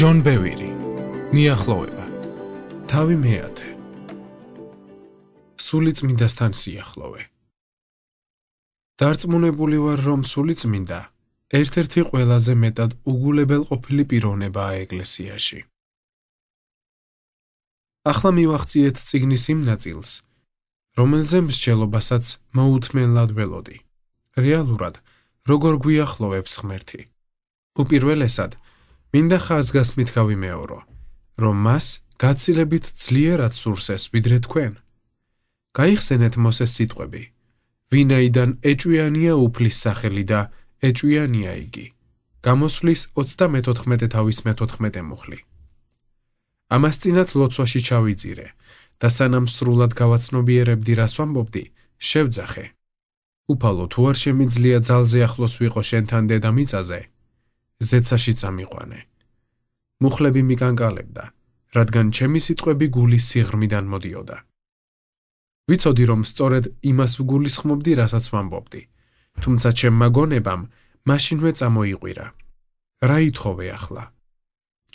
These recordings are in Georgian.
ჯონ ბევირი მიახლოვება თავი მეათე სული წმინდასთან სიახლოვე დარწმუნებული ვარ რომ სული წმინდა ერთ-ერთი ყველაზე მეტად უგულებელ ყოფილი პიროვნებაა ეკლესიაში ახლა მივახციეთ ციგნის იმ ნაწილს რომელზე მსჯელობასაც მოუთმენლად ველოდი რეალურად როგორ გვიახლოვებს ღმერთი უპირველესად მინდა ხაზგასმით გავიმეორო, რომ მას გაცილებით ძლიერად სურს ეს ვიდრე თქვენ. გაიხსენეთ მოსეს სიტყვები: ვინაიდან ეჭვიანია უფლის სახელი და ეჭვიანია იგი. გამოსვლის 34 თავის მე-14 მუხლი. ამას წინათ ლოცვაში ჩავიწირე და სანამ სრულად გავაცნობიერებდი რას ვამბობდი, შევძახე. უფალო თუ არ შემიძლია ძალზე ახლოს ვიყო შენთან დედამიწაზე, ზეცაში წამიყვანე. მუხლები მიგანკალებდა, რადგან ჩემი სიტყვები გულის სიღრმიდან მოდიოდა. ვიცოდი რომ სწორედ იმას ვგულისხმობდი, რასაც ვამბობდი, თუმცა ჩემმა გონებამ მაშინვე წამოიყვირა. რა ითხოვე ახლა?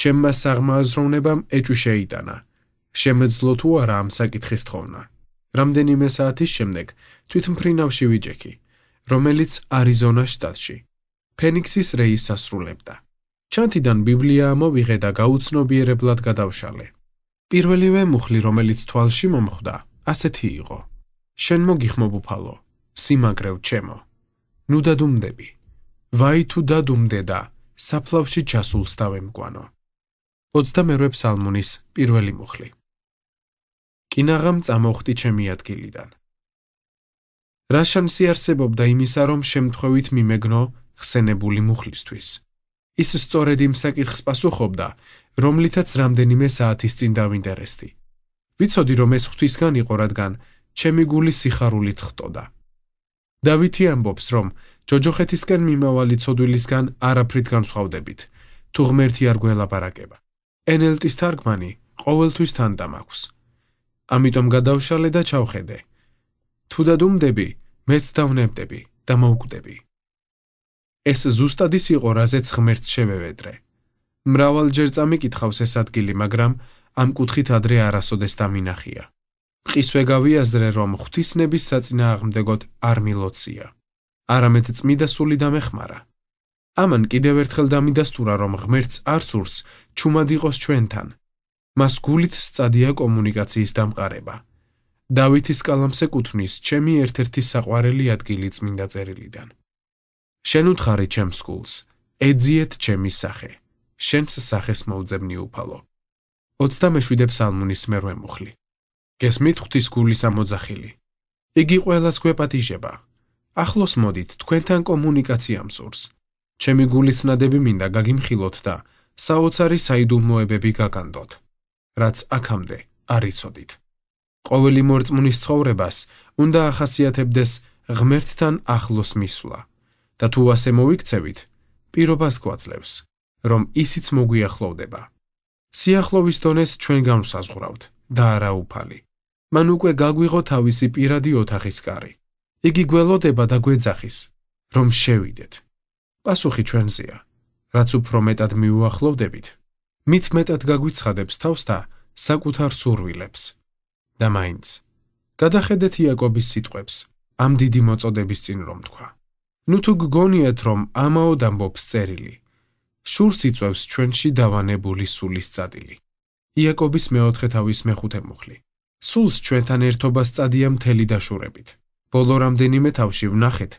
ჩემმა საღმაზროვნებამ ეჭვი შეიტანა. შემეძლო თუ არა ამ საკითხის თხოვნა. რამდენიმე საათის შემდეგ თვითმფრინავში ვიჯექი, რომელიც არიზონას შტატში, ფენიქსის რეის სასრულებდა. ჩანთიდან ბიბლია მოვიღე და გაუცნობიერებლად გადავშალე. პირველივე მუხლი, რომელიც თვალში მომხვდა, ასეთი იყო. შენ მოგიხმობ უფალო, სიმაგრევ ჩემო. ნუ დადუმდები. ვაი თუ დადუმდე და საფლავში ჩასულს დავემკვანო. 22 ფსალმუნის პირველი მუხლი. კინაღამ წამოხდი ჩემი ადგილიდან. რა შანსი არსებობდა იმისა, რომ შემთხვევით მიმეგნო ხსენებული მუხლისთვის. ის სწორედ იმ საკითხს პასუხობდა, რომლითაც რამდენიმე საათის წინ დავინტერესდი. ვიცოდი რომ ეს ღვთისგან იყო, რადგან ჩემი გული სიხარულით ხტოდა. დავითი ამბობს, რომ ჯოჯოხეთისკენ მიმავალი ცოდვილისგან არაფრით განსხვავდებით, თუ ღმერთი არ გველაპარაკება. NLT-ის თარგმანი ყოველთვის თან დამაქვს. ამიტომ გადავშალე და ჩავხედე. თუ დადუმდები, მეც დავნებდები და მოვკვდები. ეს ზუსტად ის იყო, რაზეც ღმერთს შევევედრე. მრავალჯერ წამიკითხავს ეს ადგილი, მაგრამ ამ კუთხით ადრე არასოდეს დამინახია. ყისვეგავიაზრე, რომ ღვთისნების საწინააღმდეგოდ არ მილოცია. არამედ წმიდა სული დამეხмара. ამან კიდევ ერთხელ დამიდასტურა, რომ ღმერთს არ სურს ჩუმად იყოს ჩვენთან. მას გულით სწადია კომუნიკაციის დამყარება. დავითის კალამს ეკუთვნის ჩემი ერთ-ერთი საყვარელი ადგილი წმინდა წერილიდან. შენ უთხარი ჩემს გულს, ეძიეთ ჩემი სახე. შენს სახეს მოუძებნი უფალო. 27 ფსალმუნის მერვე მუხლი. გესმით ღვთის გულის ამოძახილი. იგი ყოველას გვეპატიჟება. ახლოს მოდით, თქვენთან კომუნიკაცია მსურს. ჩემი გულისნადები მინდა გაგიმხილოთ და საოცარი საიდუმლოებები გაგანდოთ, რაც აქამდე არ იცოდით. ყოველი მორწმუნის ცხოვრებას უნდა ახასიათებდეს ღმერთთან ახლოს მისვლა. 28 და თუ ასე მოიქცევით, პირობას გვაძლევს, რომ ისიც მოგვიახლოვდება. სიახლოვის დონეს ჩვენ განსაზღვრავთ და არა უფალი. მან უკვე გაგვიღო თავისი პირადი ოთახის კარი. იგი გველოდება და გვეძახის, რომ შევიდეთ. პასუხი ჩვენზეა. რაც უფრო მეტად მიუახლოვდებით, მით მეტად გაგვიცხადებს თავს და საკუთარ სურვილებს. და მაინც გადახედეთ იაკობის სიტყვებს ამ დიდი მოწოდების წინ რომ თქვა. ნუ თუ გგონიათ რომ ამაოდ ამბობს წერილი შურს იწევს ჩვენში დავანებული სულის წადილი იაკობის მეოთხე თავის მეხუთე მუხლი სულს ჩვენთან ერთობა სწადია მთელი დაშურებით ბოლო რამდენიმე თავში ვნახეთ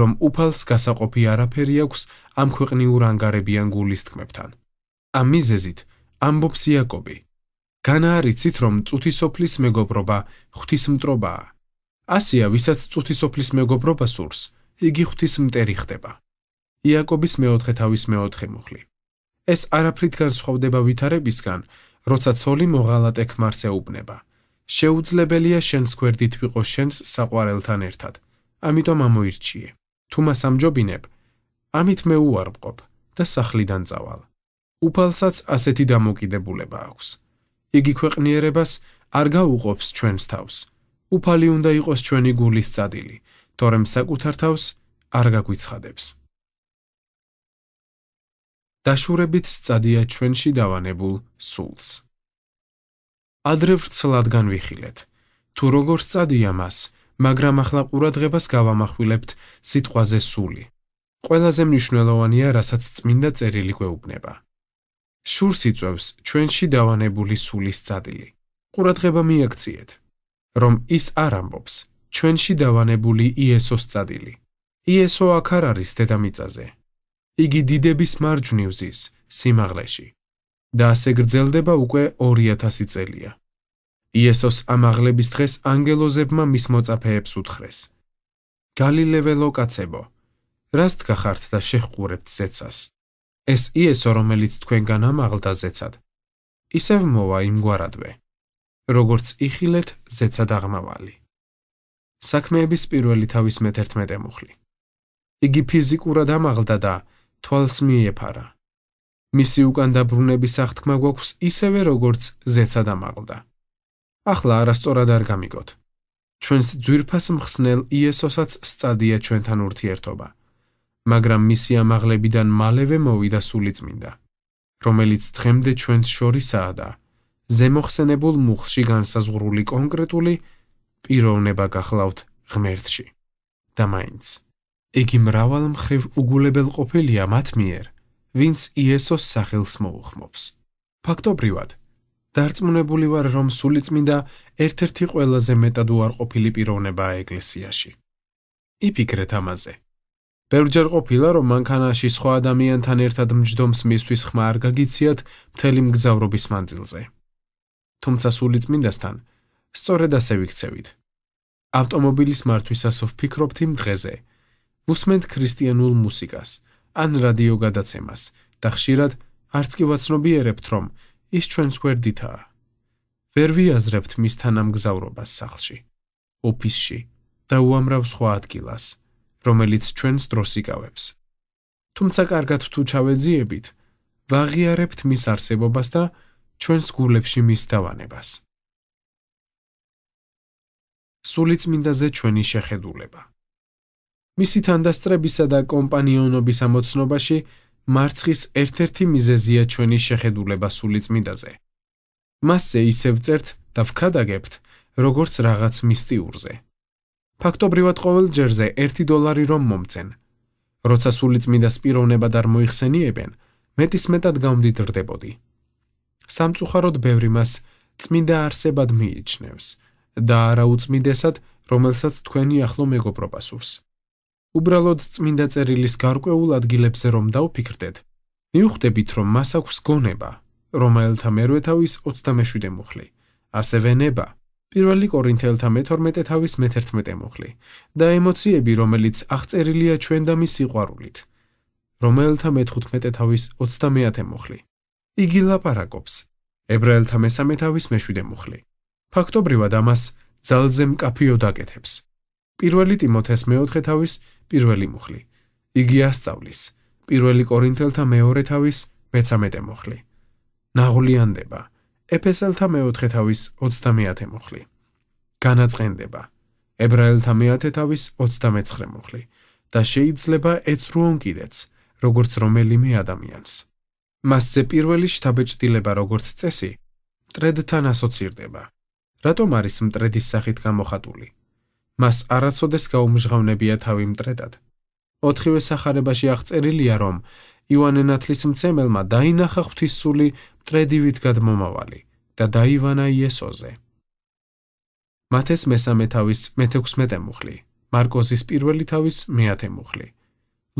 რომ უფალს გასაყოფი არაფერი აქვს ამ ქვეყნიურ ანგარებიან გულისტქმებთან ამ მიზეზით ამბობს იაკობი განაარიცით რომ წუთისოფლის მეგობრობა ღვთისმტრობაა ასია ვისაც წუთისოფლის მეგობრობა სურს იგი ღვთის მტერი ხდება. იაკობის მეოთხე თავის მეოთხე მუხლი. ეს არაფრით განსხვავდება ვითარებისგან, როცა ცოლი მოღალატე ქმარზე უბნება. შეუძლებელია შენს გვერდით ვიყო შენს საყვარელთან ერთად. ამიტომ ამოირჩიე. თუ მას ამჯობინებ, ამით მე უარყოფ და სახლიდან წავალ. უფალსაც ასეთი დამოკიდებულება აქვს. იგი ქვეყნიერებას არ გაუყოფს ჩვენს თავს. უფალი უნდა იყოს ჩვენი გულის წადილი. თორემ საკუთარ თავს არ გაგვიცხადებს. დაშურებით სწადია ჩვენში დავანებულ სულს. ადრე ვრცლად განвихილეთ. თუ როგორ სწადია მას, მაგრამ ახლა ყურადღებას გავამახვილებთ სიტყვაზე სული. ყველაზე მნიშვნელოვანია, რასაც წმინდა წერილი გვეუბნება. შურს იწევს ჩვენში დავანებული სულის წადილი. ყურადღება მიაქციეთ, რომ ის არ ამბობს, ჩვენში დავანებული იესოს წადილი. იესო აქ არ არის დედამიწაზე. იგი დიდების მარჯვნივ ზის სიმაღლეში და ასე გრძელდება უკვე 2000 წელია. იესოს ამაღლების დღეს ანგელოზებმა მის მოწაფეებს უთხრეს: გალილეველო კაცებო, რას დგახართ და შეხურებთ ზეცას? ეს იესო, რომელიც თქვენგან ამაღლდა ზეცად, ისევ მოვა იმგვარადვე, როგორც იხილეთ ზეცად აღმავალი. საქმეების პირველი თავის მე-11 მუხლი. იგი ფიზიკურად ამაღლდა და თვალს მიეფარა. მისი უკან დაბრუნების საფრთხე გვაქვს ისევე როგორც ზეცა დამაღლდა. ახლა არასწორად არ გამიგოთ. ჩვენს ძვირფას მხსნელ იესოსაც სწადია ჩვენთან ურთიერთობა. მაგრამ მისი ამაღლებიდან მალევე მოვიდა სული წმინდა, რომელიც თხემდე ჩვენს შორისაა და ზემოხსენებულ მუხლში განსაზღვრული კონკრეტული პიროვნება გახლავთ ღმერთში და მაინც იგი მრავალ მხრივ უგულებელ ყოფილია მათ მიერ ვინც იესოს სახელს მოუხმობს ფაქტობრივად დარწმუნებული ვარ რომ სულიწმინდა ერთ-ერთი ყველაზე მეტად უარყოფილი პიროვნებაა ეკლესიაში იფიქრეთ ამაზე ბევრჯერ ყოფილა რომ მანქანაში სხვა ადამიანთან ერთად მჯდომს მისთვის ხმა არ გაგიციათ მთელი მგზავრობის მანძილზე თუმცა სულიწმინდასთან სწორედ ასე ვიქცევით. ავტომობილის მართვისას ვფიქრობთ იმ დღეზე. უსმენთ ქრისტიანულ მუსიკას ან რადიო გადაცემას და ხშირად არც კი ვაცნობიერებთ რომ ის ჩვენს გვერდითაა. ვერ ვიაზრებთ მის თანამგზავრობას სახლში, ოფისში და უამრავ სხვა ადგილას, რომელიც ჩვენს დროს იკავებს. თუმცა კარგად თუ ჩავეძიებით, ვაღიარებთ მის არსებობას და ჩვენს გულებში მის დავანებას. სულიწმინდაზე ჩვენი შეხედულება. მისი თანდასწრებისა და კომპანიონობის ამოცნობაში მარცხის ერთ-ერთი მიზეზია ჩვენი შეხედულება სულიწმინდაზე. მასზე ისევ წერთ და ვქადაგებთ, როგორც რაღაც მისტიურზე. ფაქტობრივად ყოველ ჯერზე 1 დოლარი რომ მომცენ. როცა სულიწმინდა სპირონება და მოიხსენიებენ, მეტის მეტად გამდიდრდებოდი. სამწუხაროდ ბევრი მას წმინდა არსებად მიიჩნევს. და არაუწმიდესად, რომელსაც თქვენი ახლო მეგობრობა სურს. უბრალოდ წმინდა წერილის გარკვეულ ადგილებზე რომ დაუფიქრდეთ, მიუხვდებით რომ მას აქვს გონება, რომელთა მერვე თავის 27 მუხლი, ასევე ნება, პირველი კორინთელთა მე-12 თავის მე-11 მუხლი და ემოციები, რომელიც აღწერილია ჩვენ და მის სიყვარულით, რომელთა მე-15 თავის 29 მუხლი. იგი ლაპარაკობს ებრაელთა მე-3 თავის მე-7 მუხლი. ფაქტობრივად ამას ძალზე მკაფიო დაკეთებს. პირველი ტიმოთეს მეოთხე თავის პირველი მუხლი. იგი ასწავლის პირველი კორინთელთა მეორე თავის მე-13 მუხლი. ნაღვლიანდება ეფესელთა მეოთხე თავის 30-ე მუხლი. განაცხენდება ებრაელთა მეათე თავის 29-ე მუხლი და შეიძლება ეცრუონ კიდეც, როგორც რომელიმე ადამიანს. მასზე პირველი შთაბეჭდილება როგორც წესი, ტრედთან ასოცირდება. რატომ არის მტრედის სახით გამოხატული? მას არასოდეს გაუმჟღავნებია თავი მტრედად. ოთხივე სახარებაში აღწერილია, რომ იოანე ნათლისმცემელმა დაინახა ღვთისული მტრედივით გადმომავალი და დაივანა იესოზე. მათეს მესამე თავის მე-16 მუხლი, მარკოზის პირველი თავის მე-10 მუხლი,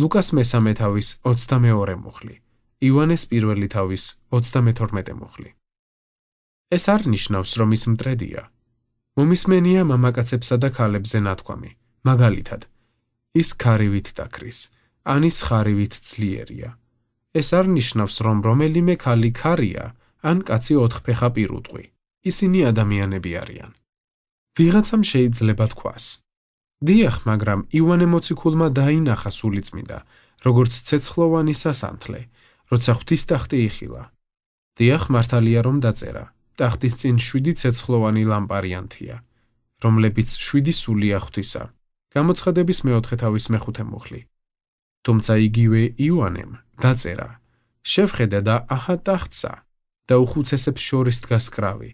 ლუკას მესამე თავის 22 მუხლი, ივანეს პირველი თავის 32 მუხლი. ეს არ ნიშნავს, რომ ის მტრედია. მომისმენია მამაკაცებსა და ქალებზე ნათქვამი. მაგალითად, ის ხარივით დაქრის, ან ის ხარივით ძლიერია. ეს არ ნიშნავს, რომ რომელიმე ქალი ხარია, ან კაცი ოთხფეხა პირუტყვი. ისინი ადამიანები არიან. ვიღაცამ შეიძლება თქვას. დიახ, მაგრამ ივანე მოციქულმა დაინახა სული წმინდა, როგორც ცეცხლოვანი სასანთლე, როცა ღვთის ტახტი იხილა. დიახ, მართალია რომ დაწერა, ტახტის წინ 7 ცეცხლოვანი ლამპარიანთია, რომლებიც 7 სული ახვთისა. გამოცხადების მეოთხე თავის მეხუთე მუხლი. თუმცა იგივე იუანემ დაწერა: "შევხედა და ახა ტახტსა და უხუცესებს შორის დგას კრავი,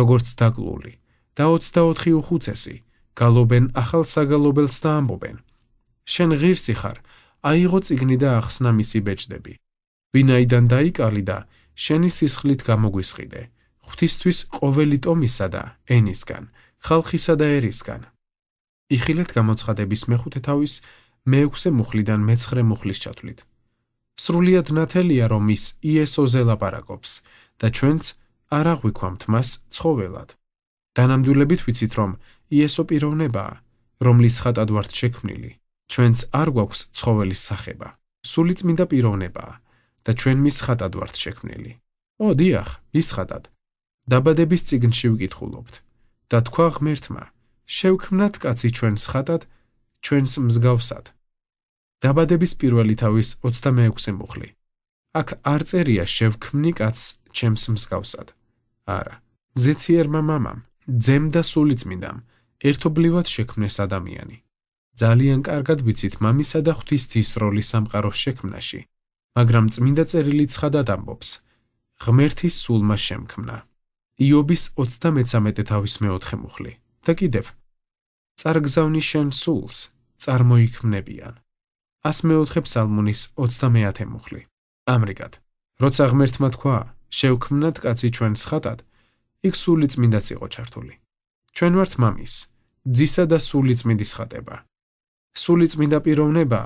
როგორც დაკლული, და 24 უხუცესი გალობენ ახალ საგალობელს და ამბობენ: შენ ღირსი ხარ, აიღო წიგნი და ახსნა მისი ბეჭდები. ვინაიდან დაიკალი და შენი სისხლით გამოგვისყიდე." ღვთისთვის ყოველი ტომისა და ენისგან, ხალხისა და ერისგან. იხილეთ გამოცხადების მეხუთე თავის მეექვსე მუხლიდან მეცხრე მუხლის ჩათვლით. სრულიად ნათელია რომ ის იესოზე ლაპარაკობს და ჩვენც არ აღვიქვამთ მას ცხოველად. დანამდვილებით ვიცით რომ იესო პიროვნებაა, რომლის ხატად ვართ შექმნილი. ჩვენც არ გვაქვს ცხოველის სახება. სულიწმინდა პიროვნებაა და ჩვენ მის ხატად ვართ შექმნილი. ო დიახ, ის ხატად. დაბადების წიგნში ვკითხულობთ და თქვა ღმერთმა: "შევქმნათ კაცი ჩვენს ხატად, ჩვენს მსგავსად." დაბადების პირველი თავის 26-ე მუხლი. აქ არ წერია "შევქმნი კაცს ჩემს მსგავსად." არა. ზეციერმა მამამ, ძემ და სულიწმიდამ ერთობლივად შექმნეს ადამიანი. ძალიან კარგად ვიცით მამისა და ღვთისთვის როლი სამყაროს შექმნაში, მაგრამ წმინდა წერილი ცხადად ამბობს: ღმერთის სულმა შექმნა. იობის 33-ე თავის მე-4 მუხლი და კიდევ წარგზავნი შენ სულს წარმოიქმნებიან ას მე-4 ფსალმუნის 30-ე მუხლი ამრიგად როცა ღმერთმა თქვა შევქმნათ კაცი ჩვენ ხატად იქ სული წმინდაც იყო ჩართული ჩვენ ვართ მამის ძისა და სული წმინდის ხატება სული წმინდა პიროვნება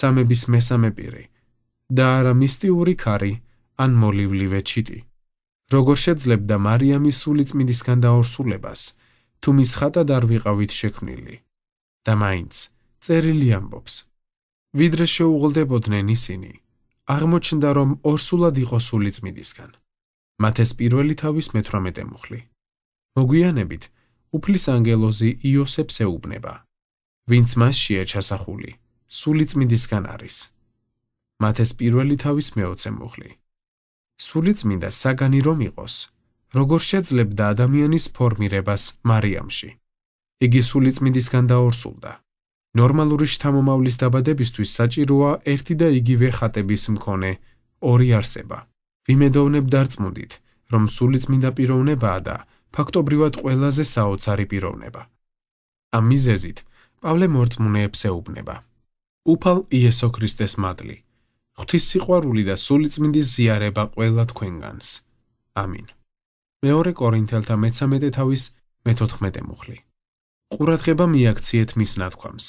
სამების მესამე პირი და არა მისტიური ქარი ან მოლივლივე ჩიტი როგორ შეძლებდა მარიამი სული წმინდისგან დაორსულებას თუ მის ხატა დარ ვიყავით შექმნილი და მაინც წერილი ამბობს ვიდრე შეუღლდებოდნენ ისინი აღმოჩნდა რომ ორსულად იყო სული წმინდისგან მათეს პირველი თავის მე-18 მუხლი მოგვიანებით უფლის ანგელოზი იოსებს ეუბნება ვინც მას შეეჩასახული სული წმინდისგან არის მათეს პირველი თავის მე-20 მუხლი სული წმინდა საგანი რომ იყოს, როგორ შეძლებდა ადამიანის ფორმირებას მარიამში. იგი სული წმინდისგან დაორსულდა. ნორმალური შთამომავლის დაბადებისთვის საჭიროა ერთი და იგივე ხატების მქონე ორი არსება. ვიმედოვნებ დარწმუნდით, რომ სული წმინდა პიროვნებაა და ფაქტობრივად ყველაზე საოცარი პიროვნება. ამ მიზეზით პავლე მორწმუნეებს ეუბნება. უფალ იესო ქრისტეს მადლი. ღვთის სიყვარული და სულიწმინდის ზიარება ყველა თქვენგანს. ამინ. მეორე კორინთელთა 13-ე თავის 14-ე მუხლი. ყურადღება მიაქციეთ მის ნათქვამს.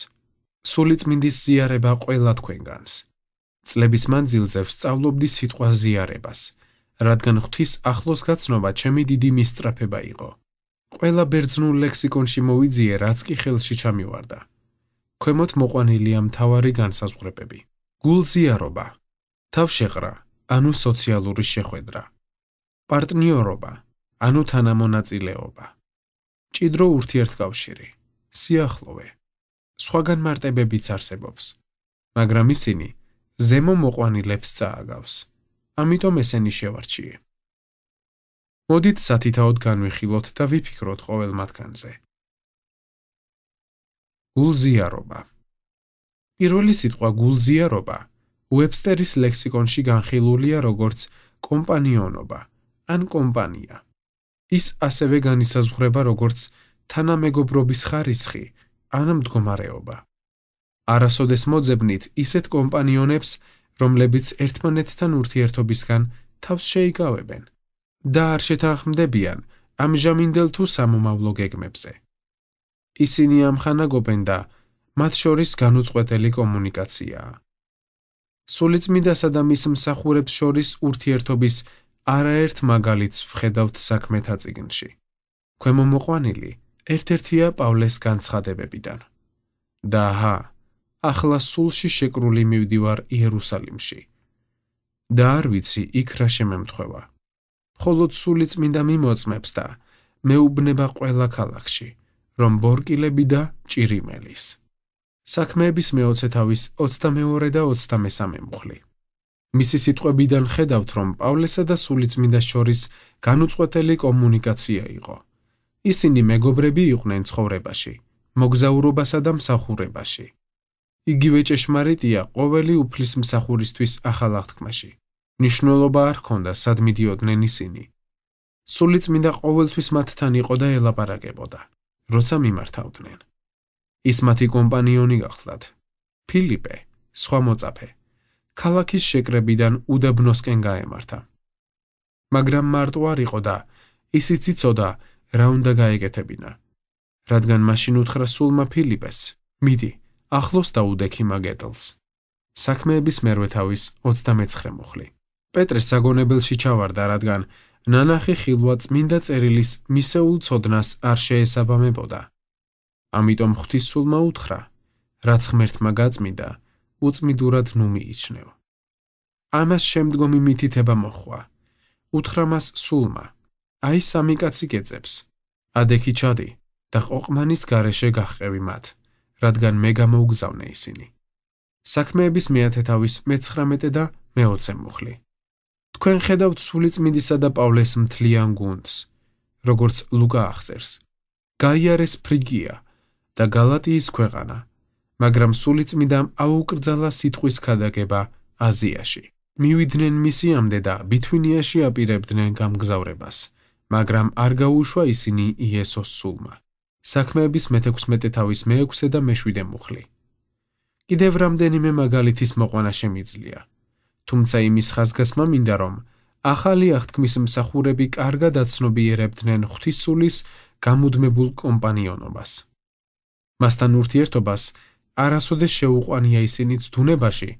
სულიწმინდის ზიარება ყველა თქვენგანს. წლების მანძილზე ვსწავლობდი სიტყვა ზიარებას, რადგან ღვთის ახლოს გაცნობა ჩემი დიდი მისწრაფება იყო. ყველა ბერძნულ ლექსიკონში მოვიძიე, რაც კი ხელში ჩამივარდა. ქვემოთ მოყვანილია მთავარი განსაზღვრებები. გულზიარობა თავშეყრა ანუ სოციალური შეხვედრა პარტნიორობა ანუ თანამონაწილეობა ჭიდრო ურთიერთკავშირი სიახლოვე სხვაგან მარტებებიც არსებობს მაგრამ ისინი ზემო მოყვანილებს წააგავს ამიტომ ესენი შევარჩიე მოდით სათითაოდ განვიხილოთ და ვიფიქროთ ყოველ მათგანზე გულზიარობა 1 პირველი სიტყვა გულზიარობა უებსტერის ლექსიკონში განხილულია როგორც კომპანიონობა ან კომპანია ის ასევე განისაზღვრება როგორც თანამეგობრობის ხარისხი ან მდგომარეობა არასოდეს მოძებნით ისეთ კომპანიონებს რომლებიც ერთმანეთთან ურთიერთობისგან თავს შეიკავებენ და არ შეთანხმდებიან ამჟამინდელ თუ სამომავლო გეგმებზე ისინი ამხანაგობენ და მათ შორის განუწყვეტელი კომუნიკაცია. სულიწმიდასა და მის მსახურებს შორის ურთიერთობის არაერთ მაგალითს ვხედავთ საქმეთა წიგნში. ქვემო მოყვანილი ერთ-ერთია პავლეს განცხადებებიდან. და ჰა, ახლა სულში შეკრული მივდივარ იერუსალიმში. და არ ვიცი იქ რა შემემთხვევა. მხოლოდ სულიწმინდა მიმოწმებს და მეუბნება ყველა ქალახში, რომ ბორკილები და ჭირიმელის. საქმეების მეოცე თავის 22 და 23 მუხლი. მისი სიტყვებიდან ხედავთ, რომ პავლესა და სულიწმიდას შორის განუწყვეტელი კომუნიკაცია იყო. ისინი მეგობრები იყვნენ ცხოვრებაში, მოგზაურობასა და მსახურებაში. იგივე ჭეშმარიტია ყოველი უფლის მსახურისთვის ახალახთქმაში. ნიშნულობა არ ქონდა, სად მიდიოდნენ ისინი. სულიწმიდა ყოველთვის მათთან იყო და ელაპარაკებოდა, როცა მიმართავდნენ. ის მათი კომპანიონი გახლდათ. ფილიპე, სხვა მოწაფე, ქალაქის შეკრებიდან უდაბნოსკენ გაემართა. მაგრამ მარტო არ იყო და ისიც იცოდა რა უნდა გაეკეთებინა, რადგან მაშინ უთხრა სულმა ფილიპეს: "მიდი, ახლოს დაუდექი მაგეტელს." საქმეების მერვე თავის 29-ე მუხლი. პეტრეს საგონებელში ჩავარდა, რადგან ნანახი ხილვა წმინდა წერილის მისეულ წოდნას არ შეესაბამებოდა. ამიტომ ღვთისულმა უთხრა: რაც ღმერთმა გაწმინდა, უწმიდურად ნუ მიიჩნევ. ამას შემდგომი მითითება მოხვა. უთხრა მას სულმა: აი სამი კაცი გეწებს. ადექი ჩადი და ყოყმანის გარეშე გახყევი მათ, რადგან მე გამოგზავნე ისინი. საქმეების მეათე თავის მე-19 და მე-20 მუხლი. თქვენ ხედავთ სული წმინდისა და პავლეს მთლიან გუნდს, როგორც ლუკა ახსერს. გაიარეს ფრიგია და გალატიის ქვეყანა, მაგრამ სულიწმიდამ აუკრძალა სიტყვის ქადაგება აზიაში. მივიდნენ მისიამდე და ბითვინიაში აპირებდნენ გამგზავრებას, მაგრამ არ გაუშვა ისინი იესოს სულმა. საქმეების მე-16 თავის მე-6 და მე-7 მუხლი. კიდევ რამდენიმე მაგალითის მოყვანა შემიძლია. თუმცა იმის ხაზგასმა მინდა რომ ახალი აღთქმის მსახურები კარგად აცნობიერებდნენ ღვთისულის გამუდმებულ კომპანიონობას. მასთან ურთიერთობას არასოდეს შეუყვანია ისინი ძუნებაში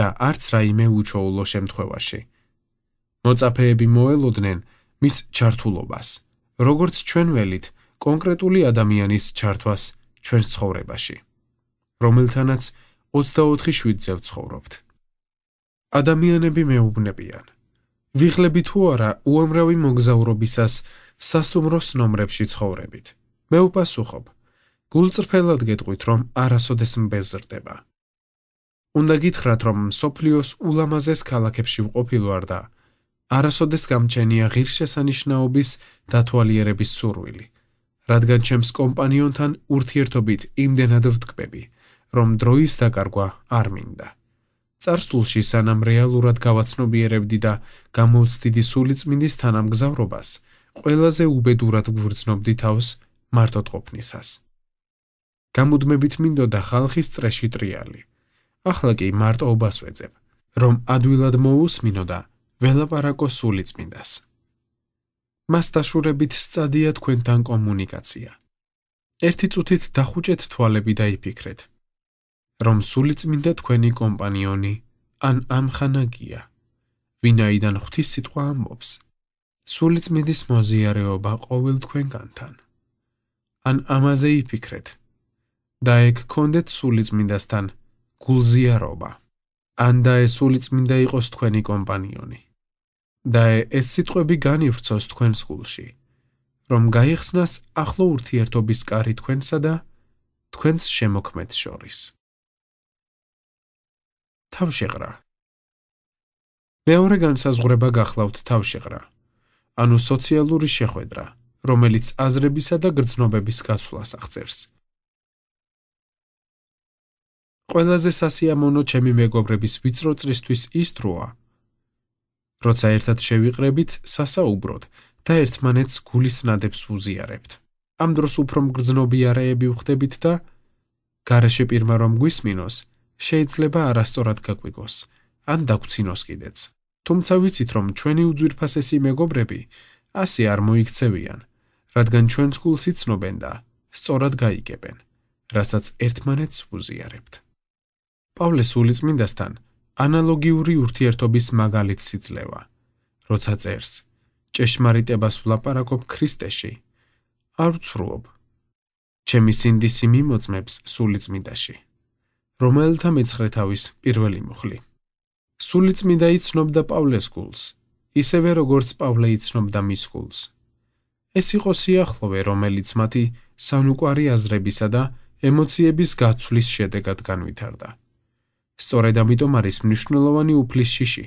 და არც რაიმე უჩოულო შემთხვევაში. მოწაფეები მოელოდნენ მის ჩართულობას, როგორც ჩვენ ველით კონკრეტული ადამიანის ჩართვას ჩვენს ცხოვრებაში, რომელთანაც 24/7-ზე ვცხოვრობთ. ადამიანები მეუბნებიან. ვიღლები თუ არა უამრავი მოგზაურობისას სასტუმროს ნომრებში ცხოვრებით. მე უპასუხობ. გულწრფელად გეტყვით, რომ არასოდეს მბეზრდება. უნდა გითხრათ, რომ სოფლიოს ულამაზეს ქალაქებში ვყოფილვარ და არასოდეს გამჩენია ღირსშესანიშნაობის დათვალიერების სურვილი, რადგან ჩემს კომპანიონთან ურთიერთობით იმდენად ვთქვები, რომ დროის დაკარგვა არ მინდა. წარსულში სანამ რეალურად გავაცნობიერებდი და გამოვცდიდი სულიწმინდის თანამგზავრობას, ყველაზე უბედურად გვგრძნობდი თავს მარტო თყოფნისას. გამუდმებით მინდოდა ხალხის წრეში ტრიალი. ახლა კი მარტო უბას ვეძებ, რომ ადვილად მოусმინო და ველაპარაკო სული წმინდას. მას დაშურებით სწადია თქვენთან კომუნიკაცია. ერთი წუთით დახუჭეთ თვალები და იფიქრეთ, რომ სული წმინდა თქვენი კომპანიონი ან ამხანაგია, ვინაიდან ღვთის სიტყვა ამბობს. სული წმინდის მოზიარეობა ყოველ თქვენგანთან. ან ამაზე იფიქრეთ. და ეგ კონდეთ სულიწმინდასთან გულზიარობა ან და ეს სულიწმინდა იყოს თქვენი კომპანიონი და ეს სიტყვები განივრცოს თქვენს გულში რომ გაიხსნას ახლო ურთიერთობის კარი თქვენსა და თქვენს შემოქმედს შორის თავშეყრა მეორე განსაზღვრება გახლავთ თავშეყრა ანუ სოციალური შეხვედრა რომელიც აზრებისა და გრძნობების გაცვლას აღწერს ყველაზე სასიამოვნო ჩემი მეგობრების ვიწრო წრისთვის ის დროა, როცა ერთად შევიყრებით სასაუბროთ და ერთმანეთს გულისნადებს უზიარებთ. ამ დროს უფრო მგრძნობი არეები ხდებით და გარეშე პირმა რომ გვისმინოს, შეიძლება არასწორად გაგვიგოს ან დაგვცინოს კიდეც. თუმცა ვიცით რომ ჩვენი უძვირფასესი მეგობრები ასე არ მოიქცევიან, რადგან ჩვენს გულს იცნობენ და სწორად გაიგებენ, რასაც ერთმანეთს უზიარებთ. პავლე სულიწმინდასთან ანალოგიური ურთიერთობის მაგალითს იძლევა. როცა წერს, ჭეშმარიტებას ვლაპარაკობ ქრისტეში, არ ვცრუობ. ჩემი სინდისი მიმოწმებს სულიწმინდაში, რომელთა მეცხრე თავის პირველი მუხლი. სულიწმინდა იცნობდა პავლეს გულს, ისევე როგორც პავლე იცნობდა მის გულს. ეს იყო სიახლოვე, რომელიც მათი სანუკვარი აზრებისა და ემოციების გაცვლის შედეგად განვითარდა. სწორედ ამიტომ არის მნიშვნელოვანი უფლის შიში.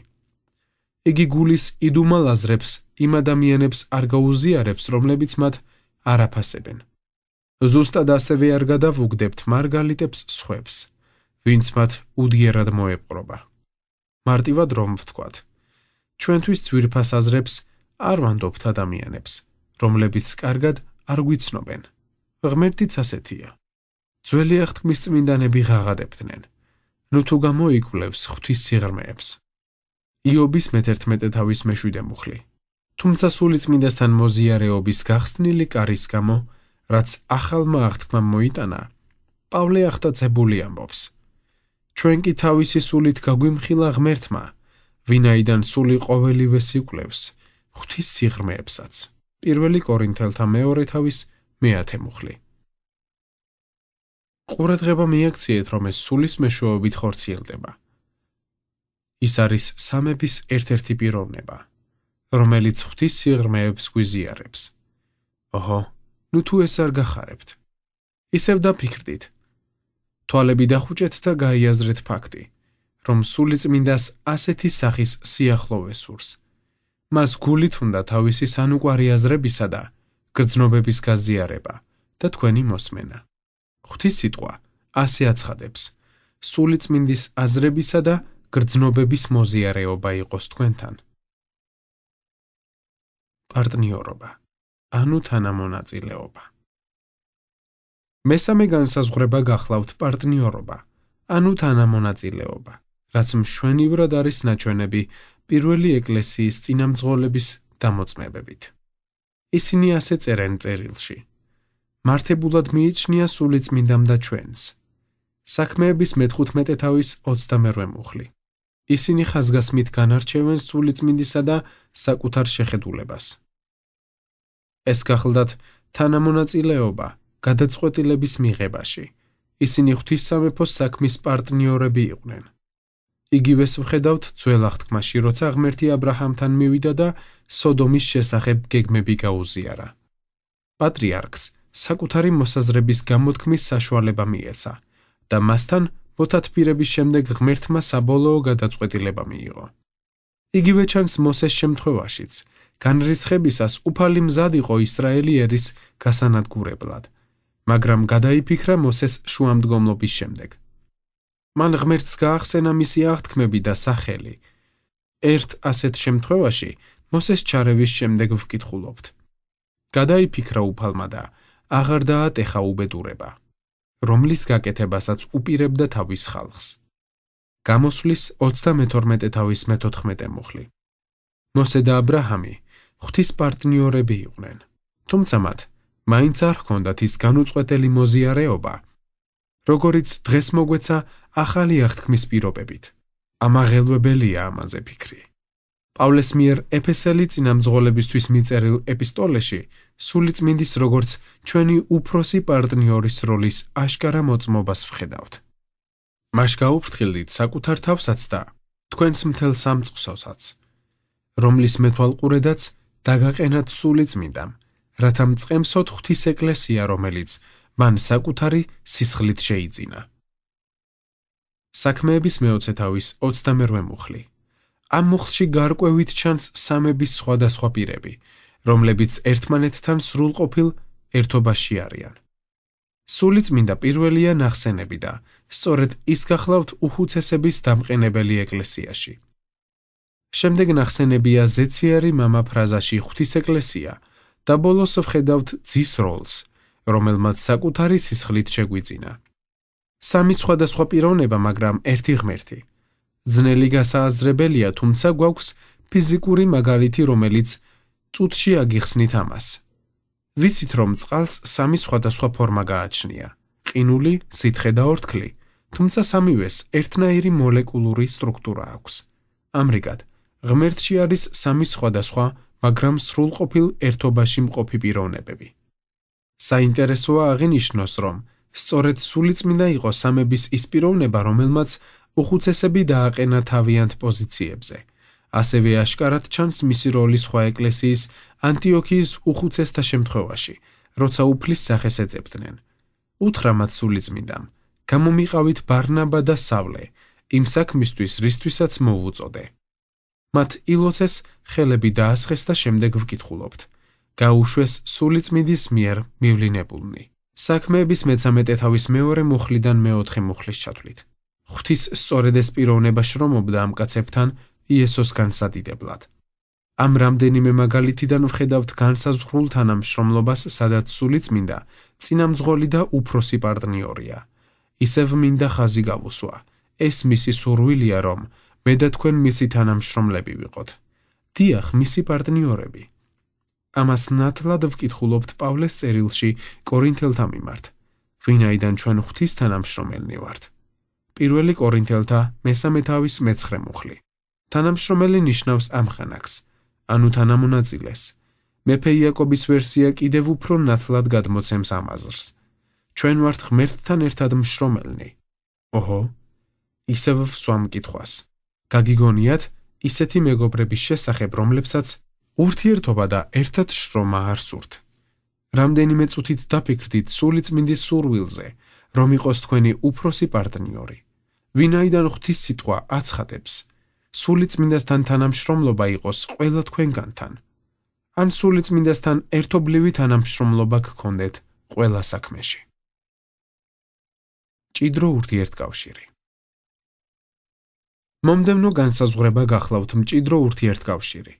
იგი გულის იდუმა ლაზრებს იმ ადამიანებს არ გაუზიარებს, რომლებიც მათ არაფასებენ. ზუსტად ასევე არ გადავუგდებთ მარგალიტებს სხვებს, ვინც მათ უდიერად მოეპყრობა. მარტივად რომ ვთქვათ, ჩვენთვის ძვირფას აზრებს არ ვანდობთ ადამიანებს, რომლებიც კარგად არ გვიცნობენ. ღმერთიც ასეთია. ძველი აღთქმის წმინდანები ღაღადებდნენ, ნუ თუ გამოიკვლევს ღვთის სიღრმეებს. იობის მე-11 თავის მე-7 მუხლი. თუმცა სულიწმინდასთან მოზიარეობის გახსნილი კარის გამო, რაც ახალმა აღთქმამ მოიტანა, პავლე ახტაცებული ამბობს. ჩვენ კი თავისი სულით გაგვიმხილა ღმერთმა, ვინაიდან სული ყოველივე სიკვლევს ღვთის სიღრმეებსაც. პირველი კორინთელთა მეორე თავის მე-10 მუხლი. ყურადღება მიაქციეთ, რომ ეს სულის მეშვეობით ხორციელდება. ის არის სამების ერთ-ერთი პიროვნება, რომელიც ღვთის სიღრმეებს გვიზიარებს. ოჰო, ნუ თუ ეს არ გახარებთ. ისევ დაფიქრდით. თვალები დახუჭეთ და გაიაზრეთ ფაქტი, რომ სული წმინდას ასეთი სახის სიახლოვე სურს. მას გულით უნდა თავისი სანუკვარი აზრებისა და გრძნობების გაზიარება და თქვენი მოსმენა. ღვთის სიტყვა ასე აცხადებს: სული წმინდის აზრებისა და გრძნობების მოზიარეობა იყოს თქვენთან. პარტნიორობა ანუ თანამონაწილეობა. მესამე განსაზღვრება გახლავთ პარტნიორობა, ანუ თანამონაწილეობა, რაც მშვენივრად არის ნაჩვენები პირველი ეკლესიის წინამძღოლების დამოწმებებით. ისინი ასე წერენ წერილში: 1 მართებულად მიიჩნია სული წმინდამ და ჩვენს. საქმეების მე-15 თავის 28-ე მუხლი. ისინი ხაზგასმით განარჩევენ სული წმინდისა და საკუთარ შეხედულებას. ეს გახლდათ თანამონაწილეობა გადაწყვეტილების მიღებაში. ისინი ღვთის სამეფოს საქმის პარტნიორები იყვნენ. იგივეს ვხედავთ ძველახთქმაში, როცა ღმერთი ა ブラハム თან მივიდა და სოდომის შესახებ გეგმები გაუზიარა. პატრიარქს საკუთარი მოსაზრების გამოთქმის საშუალება მიეცა და მასთან მოთათბირების შემდეგ ღმერთმა საბოლოო გადაწყვეტილება მიიღო. იგივე ჩანს მოსეს შემთხვევაშიც. განრისხებისას უფალი მზად იყო ისრაელიერის გასანადგურებლად, მაგრამ გადაიფიქრა მოსეს შუამდგომლობის შემდეგ. მან ღმერთს გაახსენა მისი აღთქმები და სახელი. ერთ ასეთ შემთხვევაში მოსეს ჩარევის შემდეგ ვკითხულობთ. გადაიფიქრა უფალმა და აღარ დაატეხა უბედურება, რომლის გაკეთებასაც უპირებდა თავის ხალხს. გამოსვლის 32 თავის მე-14 მუხლი. მოსე და ა ブラ ჰამი ღვთის პარტნიორები იყვნენ, თუმცა მათ მაინც არ ჰქონდათ ის განუწყვეტელი მოზიარეობა, როგორიც დღეს მოგვეცა ახალი აღთქმის პირობებით. ამაღელვებელია ამაზე ფიქრი. პავლეს მიერ ეფესელი წინამძღოლებისთვის მიწერილ ეპისტოლეში სულიწმინდის როგორც ჩვენი უფროსი პარტნიორის როლის აშკარა მოწმობას ვხედავთ. მას გაუფრთხილდით საკუთარ თავსაც და თქვენს მთელ სამწყსოსაც, რომლის მეთვალყურედაც დაგაყენათ სულიწმინდამ, რათა მწემსოთ ღვთის ეკლესია, რომელიც მან საკუთარი სისხლით შეიძინა. საქმეების მეოცე თავის 28 მუხლი ამ მუხლში გარკვევით ჩანს სამების სხვადასხვა პირები, რომლებიც ერთმანეთთან სრულყოფილ ერთობაში არიან. სული წმინდა პირველია ნახსენები და სწორედ ის გახლავთ უხუცესების დამყენებელი ეკლესიაში. შემდეგ ნახსენებია ზეციარი мама ფრაზაში ხვთის ეკლესია და ბოლოს ვხედავთ ძის როლს, რომელმაც საკუთარი სისხლით შეგვიძინა. სამი სხვადასხვა პიროვნება, მაგრამ ერთი ღმერთი – ძნელი გასაზრებელია, თუმცა გვაქვს ფიზიკური მაგალითი, რომელიც წუთში აგიხსნით ამას. ვიცით, რომ წყალს სამი სხვადასხვა ფორმა გააჩნია: ყინული, სითხე და ორთქლი, თუმცა სამივეს ერთნაირი მოლეკულური სტრუქტურა აქვს. ამრიგად, ღმერთში არის სამი სხვადასხვა, მაგრამ სრულყოფილ ერთობაში მყოფი პიროვნებები. საინტერესოა აღინიშნოს, რომ სწორედ სულიწმინდა იყო სამების ის პიროვნება, რომელმაც უხუცესები დააყენა თავიანთ პოზიციებზე. ასევე აშკარად ჩანს მისი როლი სხვა ეკლესიის ანტიოქიის უხუცესთა შემთხვევაში, როცა უფლის სახეს ეწებდნენ. უთხრა მათ სულიწმიდამ: "გამომიყავით ბარნაბა და სავლე, იმ საქმისთვის, რისთვისაც მოვუწოდე." მათ ილოცეს ხელები დაასხეს და შემდეგ ვკითხულობთ: "გაუშვეს სულიწმიდის მიერ მივლინებულნი." საქმეების მე-13 თავის მეორე მუხლიდან მე-4 მუხლის ჩათვლით. ღვთის სწორედ ეს პიროვნება შრომობდა ამკაცებთან იესოს განსადიდებლად. ამ რამდენიმე მაგალითიდან ვხედავთ განსაზღვრულ თანამშრომლობას, სადაც სული წმინდა, წინამძღოლი და უფროსი პარტნიორია. ისევ მინდა ხაზი გავუსვა. ეს მისი სურვილია, რომ მე და თქვენ მისი თანამშრომლები ვიყოთ. დიახ, მისი პარტნიორები. ამას ნათლად ვკითხულობთ პავლეს წერილში კორინთელთა მიმართ. ვინაიდან ჩვენ ღვთის თანამშრომელნი ვართ? პირველი კორინთელთა მესამე თავის მეცხრე მუხლი. თანამშრომელი ნიშნავს ამხანაგს, ანუ თანამონაწილეს. მეფე იაკობის ვერსია კიდევ უფრო ნათლად გადმოცემს ამაზრს. ჩვენ ვართ ღმერთთან ერთად მშრომელნი. ოჰო. ისევ ვსვამ კითხვას. გაგიგონიათ ისეთი მეგობრების შესახებ, რომლებსაც ურთიერთობა და ერთად შრომა არ სურთ. რამდენიმე წუთით დაფიქრდით სულიწმინდის სურვილზე, რომ იყოს თქვენი უფროსი პარტნიორი. ვინაიდან ღვთის სიტყვა აცხადებს, სულიწმინდასთან თანამშრომლობა იყოს ყველა თქვენგანთან. ან სულიწმინდასთან ერთობლივი თანამშრომლობა გქონდეთ ყველა საქმეში. ჭიდრო ურთიერთკავშირი მომდევნო განსაზღვრება გახლავთ მჭიდრო ურთიერთკავშირი.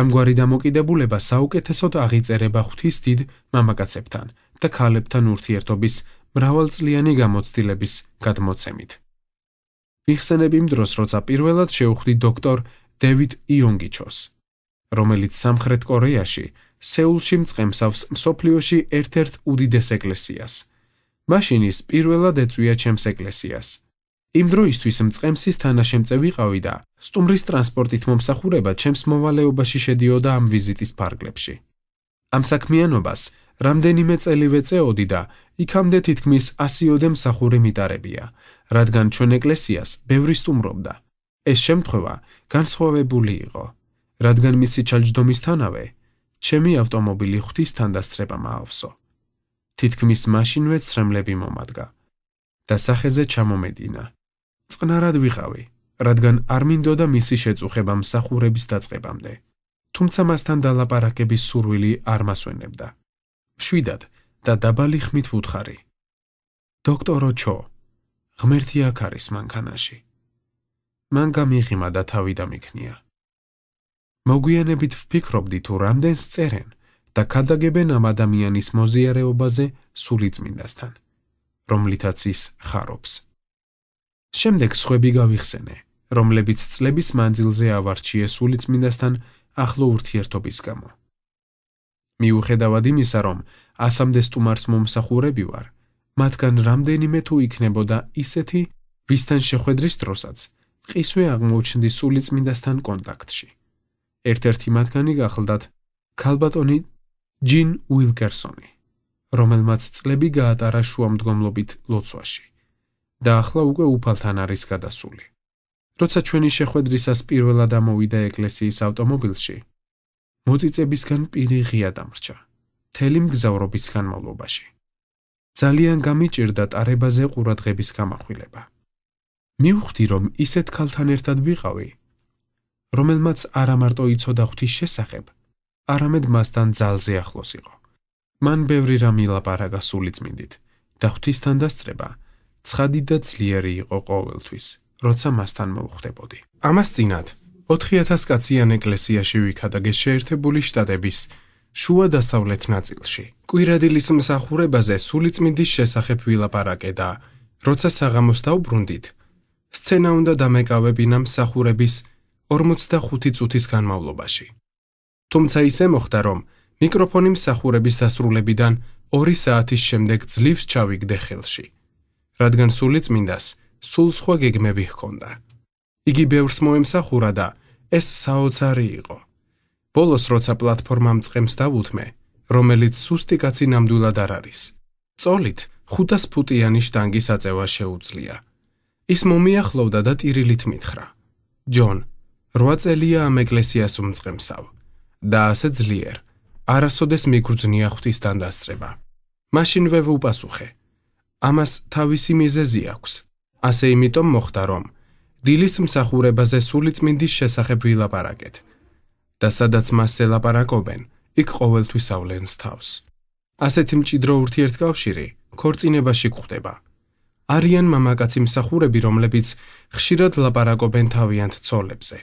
ამგვარი დამოკიდებულება საუკეთესოდ აღიწერება ღვთის დიდ მამაკაცებთან და ქალებთან ურთიერთობის მრავალწლიანი გამოცდილების გადმოცემით. ვიხსენები იმ დროს, როცა პირველად შეხვდი დოქტორ დევიდ იონგიჩოს, რომელიც სამხრეთ კორეაში, სეულში მწყემსავს მსოფლიოში ერთ-ერთ უდიდეს ეკლესიას. მაშინ ის პირველად ეწვია ჩემს ეკლესიას. იმ დროისთვის მწყემსის თანაშემწე ვიყავი და სტუმრის ტრანსპორტით მომსახურება ჩემს მოვალეობაში შედიოდა ამ ვიზიტის ფარგლებში. ამ საქმიანობას რამდენიმე წელი ვეწეოდი და იქამდე თითქმის 100-ოდე მსახური მიტარებია, რადგან ჩვენ ეკლესიას ბევრი სტუმრობდა. ეს შემთხვევა განსხვავებული იყო, რადგან მისი ჩალჯდომისთანავე ჩემი ავტომობილი ღვთისთან დასწრება მაავსო. თითქმის მაშინვე ცრემლები მომადგა და სახეზე ჩამომედინა. წყნარად ვიყავი, რადგან არ მინდოდა მისი შეწუხება მსახურების დაწყებამდე. თუმცა მასთან დალაპარაკების სურვილი არ მასვენებდა. შვიდად და დაბალი ხმით ვუთხარი. დოქტორო ჩო ღმერთი აქ არის მანქანაში. მან გამიღიმა და თავი დამიქნია. მოგვიანებით ვფიქრობდი თუ რამდენს წერენ და ქადაგებენ ამ ადამიანის მოზიარეობაზე სულიწმინდასთან, რომლითაც ის ხარობს. შემდეგ ხვები გავიხსენე, რომლებიც წლების მანძილზე ავარჩიე სულიწმინდასთან ახლო ურთიერთობის გამო. მიუხედავად იმისა, რომ ასამდე სტუმარს მომსახურები ვარ, მათგან რამდენიმე თუ იქნებოდა ისეთი, ვისთან შეხwebdriver დროსაც ყისვე აღმოჩნდი სულიწმინდასთან კონტაქტში. ერთ-ერთი მათგანი გახლდათ ქალბატონი ჯინ უილკერსონი, რომელმაც წლები გაატარა შუამდგომლობით ლოცვაში და ახლა უკვე უფალთან არის გადასული. როცა ჩვენი შეხwebdriverსას პირველად ამოვიდა ეკლესიის ავტომობილში, მოწიწებისგან პირი ღია დამრჩა. თელი მგზავრობის განმავლობაში ძალიან გამიჭირდა ტარებაზე ყურადღების გამახვილება. მიუხვდი რომ ისეთ ქალთან ერთად ვიყავი, რომელმაც არამარტო იცოდა ღვთის შესახებ, არამედ მასთან ძალზე ახლოს იყო. მან ბევრი რამ ილაპარაკა სული წმინდით და ღვთისთან დასწრება ცხადი და ძლიერი იყო ყოველთვის, როცა მასთან მოხვდებოდი. ამას წინათ 4000 კაციან ეკლესიაში ვიქადაგეს შეერთებული შტატების შუა დასავლეთ ნაწილში. კვირადილის მსახურებაზე სულიწმინდის შესახებ ვილაპარაკედა, როცა საღამოს დაუბრუნდით. სცენა უნდა დამეკავებინა მსახურების 45 წუთის განმავლობაში. თუმცა ისე მოხდა, რომ მიკროფონი მსახურების დასრულებიდან 2 საათის შემდეგ ძლივს ჩავიგდე ხელში, რადგან სულიწმინდას სულ სხვა გეგმები ჰქონდა. იგი ბევრს მოემსახურა და ეს საოცარი იყო. ბოლოს როცა პლატფორმამ წემს დაუთმე, რომელიც სუსტი კაცი ნამდვილად არ არის. წოლით 500 ფუტიანი შტანგის აწევა შეუძლია. ის მომიახლოვდა და ტირილით მითხრა: "ჯონ, 8 წელია ამ ეკლესიას უმწემსავ და ასე ძლიერ არასოდეს მიგრძნია ღვთისთან დასწრება." მაშინვე ვუპასუხე: "ამას თავისი მიზეზი აქვს. ასე იმიტომ მოხდა, რომ დილის მსახურებაზე სული წმინდის შესახებ ვილაპარაკეთ." და სადაც მას ელაპარაკობენ, იქ ყოველთვის ავლენს თავს. ასეთი მჭიდრო ურთიერთკავშირი ქორწინებაში გვხვდება. არიან მამაკაცი მსახურები, რომლებიც ხშირად ლაპარაკობენ თავიანთ ძოლებზე.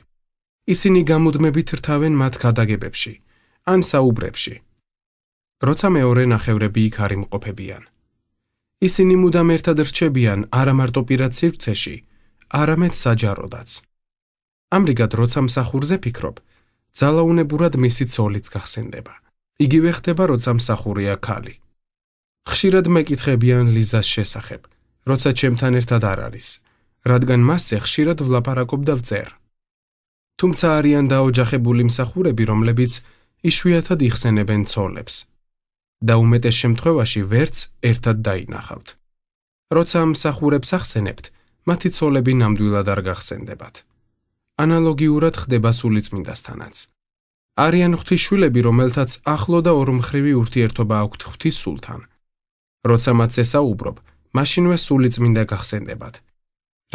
ისინი გამუდმებით რთავენ მათ გადაგებებში ან საუბრებში. როცა მეორე ნახევრები იქ არიმყოფებიან. ისინი მუდამ ერთად რჩებიან არამარტო პირად სივრცეში, არამედ საჯაროდაც. ამრიგად, როცა მსახურზე ფიქრობ, ძალაუნებურად მისი ძოლიც გახსენდება. იგივე ხდება, როცა მსახურია ქალი. ხშირად მეკითხებიან ლიზას შესახებ, როცა ჩემთან ერთად არ არის, რადგან მასე ხშირად ვლაპარაკობდა ვწერ. თუმცა არიან დაოჯახებული მსახურები, რომლებიც იშვიათად იხსენებენ ძოლებს. და უმეტეს შემთხვევაში ვერც ერთად დაინახავთ. როცა მსახურებს ახსენებთ, მათი ძოლები ნამდვილად არ გახსენდებათ. ანალოგიურად ხდება სულიწმინდასთანაც. არიან ღვთისშვილები, რომელთაც ახლო და ორმხრივი ურთიერთობა აქვთ ღვთის სულთან. როცა მათ წესაუბრობ, მაშინვე სულიწმინდა გახსენდებათ.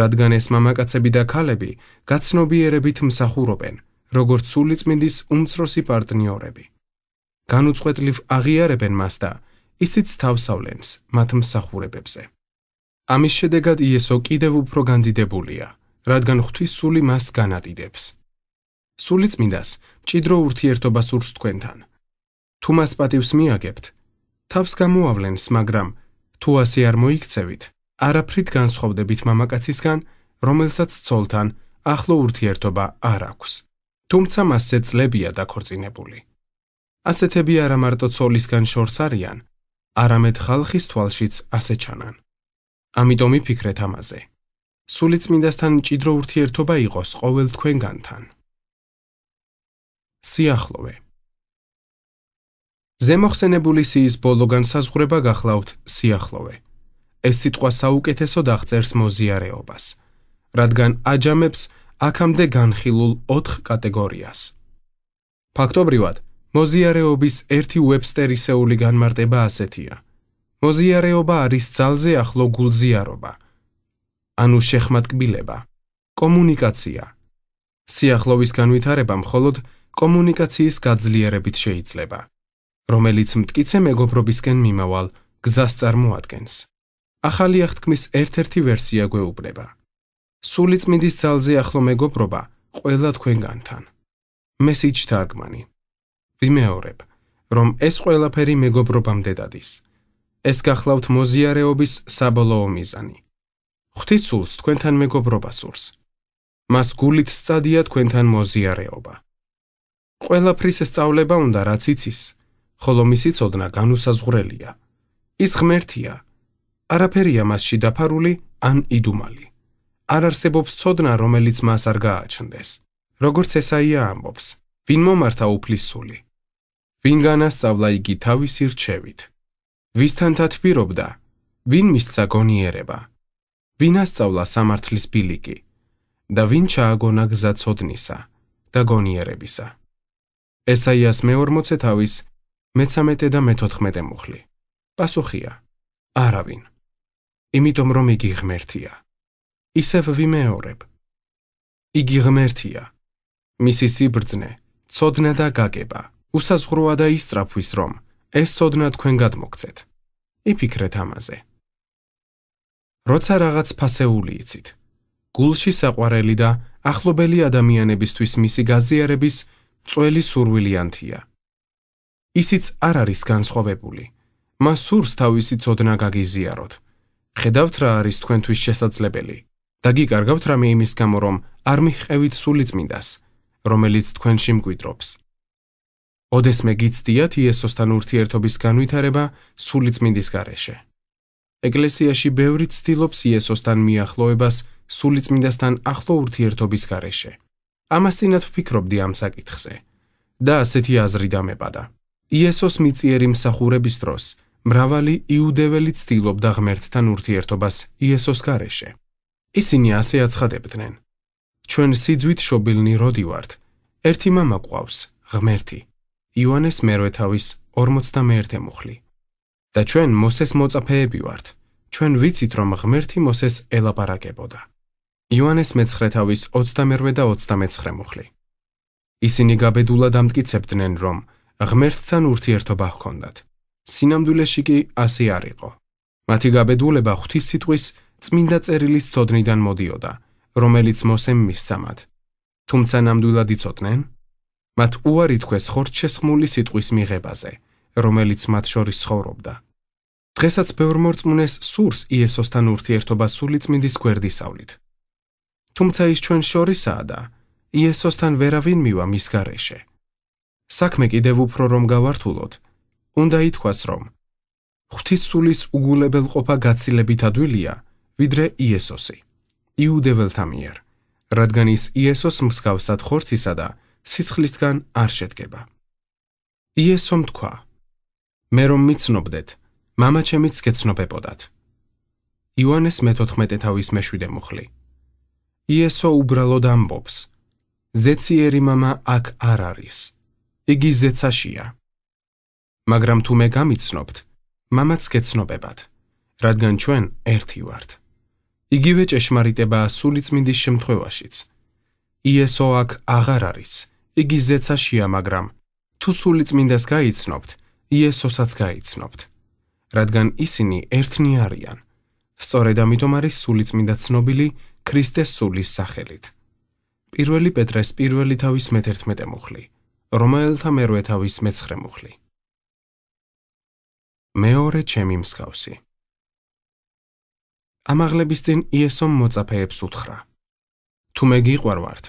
რადგან ეს მამაკაცები და ქალები გაცნობიერებით მსახურობენ, როგორც სულიწმინდის უმცროსი პარტნიორები. განუწყვეტლივ აღიარებენ მას და ისიც თავსავლენს მათ მსახურებებზე. ამის შედეგად იესო კიდევ უფრო განდიდებულია. რადგან ღვთისული მას განადიდებს. სული წმინდას მჭიდრო ურთიერთობას ურს თქვენთან. თუ მას პატივს მიაგებთ, თავს გამოავლენს, მაგრამ თუ ასე არ მოიქცევით, არაფრით განსხვავდებით მამაკაცისგან, რომელსაც ცოლთან ახლო ურთიერთობა არ აქვს. თუმცა მასზე წლებია დაქორწინებული. ასეთები არა მარტო ცოლისგან შორს არიან, არამედ ხალხის თვალშიც ასე ჩანან. ამიტომი ფიქრეთ ამაზე. სულიწმინდასთან ჭიდრო ურთიერთობა იყოს ყოველ თქვენგანთან. სიახლოვე. ზემოხსენებული სიის ბოლოგან საზღვრება გახლავთ სიახლოვე. ეს სიტყვა საუკეთესოდ აღწერს მოზიარეობას, რადგან აჯამებს აქამდე განხილულ 4 კატეგორიას. ფაქტობრივად, მოზიარეობის ერთი ვებსტერისეული განმარტება ასეთია: მოზიარეობა არის ძალზე ახლო გულზიარობა. ანუ შეხმატკბილება. კომუნიკაცია. სიახლოვის განვითარება მხოლოდ კომუნიკაციის გაძლიერებით შეიძლება, რომელიც მткиცე მეგობრობისკენ მიმავალ გზას წარმოადგენს. ახალი აღთქმის ერთ-ერთი ვერსია გვეუბნება. სულიწმიდის ძალზე ახლო მეგობრობა ყველა თქვენგანთან. მესიჯი თარგმანი. ვიმეორებ, რომ ეს ყველაფერი მეგობრობამდე დადის. ეს გახლავთ მოზიარეობის საბოლოო მიზანი. ღვთისულს თქვენთან მეგობრობა სურს. მას გულით სწადია თქვენთან მოზიარეობა. ყველაფრის სწავლება უნდა რაც იცის, ხოლო მისი ცოდნა განუსაზღვრელია. ის ღმერთია. არაფერია მასში დაფარული ან იდუმალი. არ არსებობს ცოდნა, რომელიც მას არ გააჩნდეს. როგორც ესაია ამბობს, ვინ მომართა უფლისსული? ვინ განასწავლა იგი თავისი რჩევით? ვისთან თათბირობდა? ვინ მისცა გონიერება? ვინასწავლა სამართლის ბილიკი და ვინ ჩააგონა გზა ცოდნისა და გონიერებისა. ესაიას მე-40 თავის მე-13 და მე-14 მუხლი. პასუხია: არავინ. იმიტომ რომ იგი ღმერთია. ისევ ვიმეორებ. იგი ღმერთია. მისი სიბრძნე, ცოდნა და გაგება, უსაზღროა და ისწრაფვის რომ ეს ცოდნა თქვენ გადმოგცეთ. იფიქრეთ ამაზე. როცა რაღაც ფასეული იცით. გულში საყვარელი და ახლობელი ადამიანებისთვის მისი გაზიარების წველი სურვილიანთია. ისიც არ არის განსხვავებული. მას სურს თავისი ძოდნა გაგიზიაროთ. ხედავთ რა არის თქვენთვის შესაძლებელი. დაგიკარგავთ რამე იმის გამო, რომ არ მიხყევით სულიწმინდას, რომელიც თქვენში მკვიდრობს. ოდესმე გიცდიათ იესოსთან ურთიერთობის განვითარება სულიწმინდის გარეშე. ეკლესიაში ბევრი ცდილობს იესოსთან მიახლოებას სულიწმიდასთან ახლო ურთიერთობის გარეშე. ამას წინათ ვფიქრობდი ამ საკითხზე და ასეთი აზრი დამეპადა. იესოს მიციერი მსახურების დროს მრავალი იუდეველი ცდილობდა ღმერთთან ურთიერთობას იესოს გარეშე. ისინი ასე აცხადებდნენ: ჩვენ სიძვით შობილნი როდი ვართ? ერთი მამა ყავს, ღმერთი. იოანეს მერვე თავის 51 მუხლი 1 და ჩვენ მოსეს მოწაფეები ვართ. ჩვენ ვიცით, რომ ღმერთი მოსეს ელაპარაკებოდა. იოანეს მეცხრეთავის 28 და 29 მუხლი. ისინი გაბედულად ამტკიცებდნენ, რომ ღმერთთან ურთიერთობა ჰქონდათ. სინამდვილეში კი ასე არ იყო. მათი გაბედულება ღვთის სიტყვის წმინდა წერილის სწოდნიდან მოდიოდა, რომელიც მოსემ მისცამათ. თუმცა ნამდვილად იცოდნენ, მათ უარი თქვეს ხორცშესხმული სიტყვის მიღებაზე, რომელიც მათ შორის ხოვრობდა. დღესაც ბევრ მორწმუნეს სურს იესოსთან ურთიერთობა სული წმინდის გვერდისავლით. თუმცა ის ჩვენ შორისაა და იესოსთან ვერავინ მივა მის გარეშე. საქმე კიდევ უფრო რომ გავართულოთ, უნდა ითქვას რომ ღვთის სულის უგულებელ ყოფა გაცილებით ადვილია, ვიდრე იესოსი. იუდეველთა მიერ, რადგან ის იესოს მსგავსად ხორცისა და სისხლისგან არ შედგება. იესომ თქვა: მე რომ მიცნობდეთ, მამა ჩემიც გეცნობებოდათ. იოანეს მე-14 თავის მე-7 მუხლი. იესო უბრალოდ ამბობს: ზეციერი мама აქ არ არის. იგი ზეცაშია. მაგრამ თუ მე გამიცნობთ, მამაც გეცნობებათ, რადგან ჩვენ ერთი ვართ. იგივე ჭეშმარიტებაა სულიწმინდის შემთხვევაშიც. იესო აქ აღარ არის, იგი ზეცაშია, მაგრამ თუ სულიწმინდას გაიცნობთ, იესოსაც გაიცნობთ. რადგან ისინი ერთნი არიან. სწორედ ამიტომ არის სულიწმიდა ცნობილი ქრისტეს სულის სახელით. პირველი პეტრეს პირველი თავის მე-11 მუხლი, რომაელთა მე-8 თავის მე-9 მუხლი. მეორე ჩემი მსგავსი. ამაღლების წინ იესო მოწაფეებს უთხრა: თუ მე გიყვარვართ,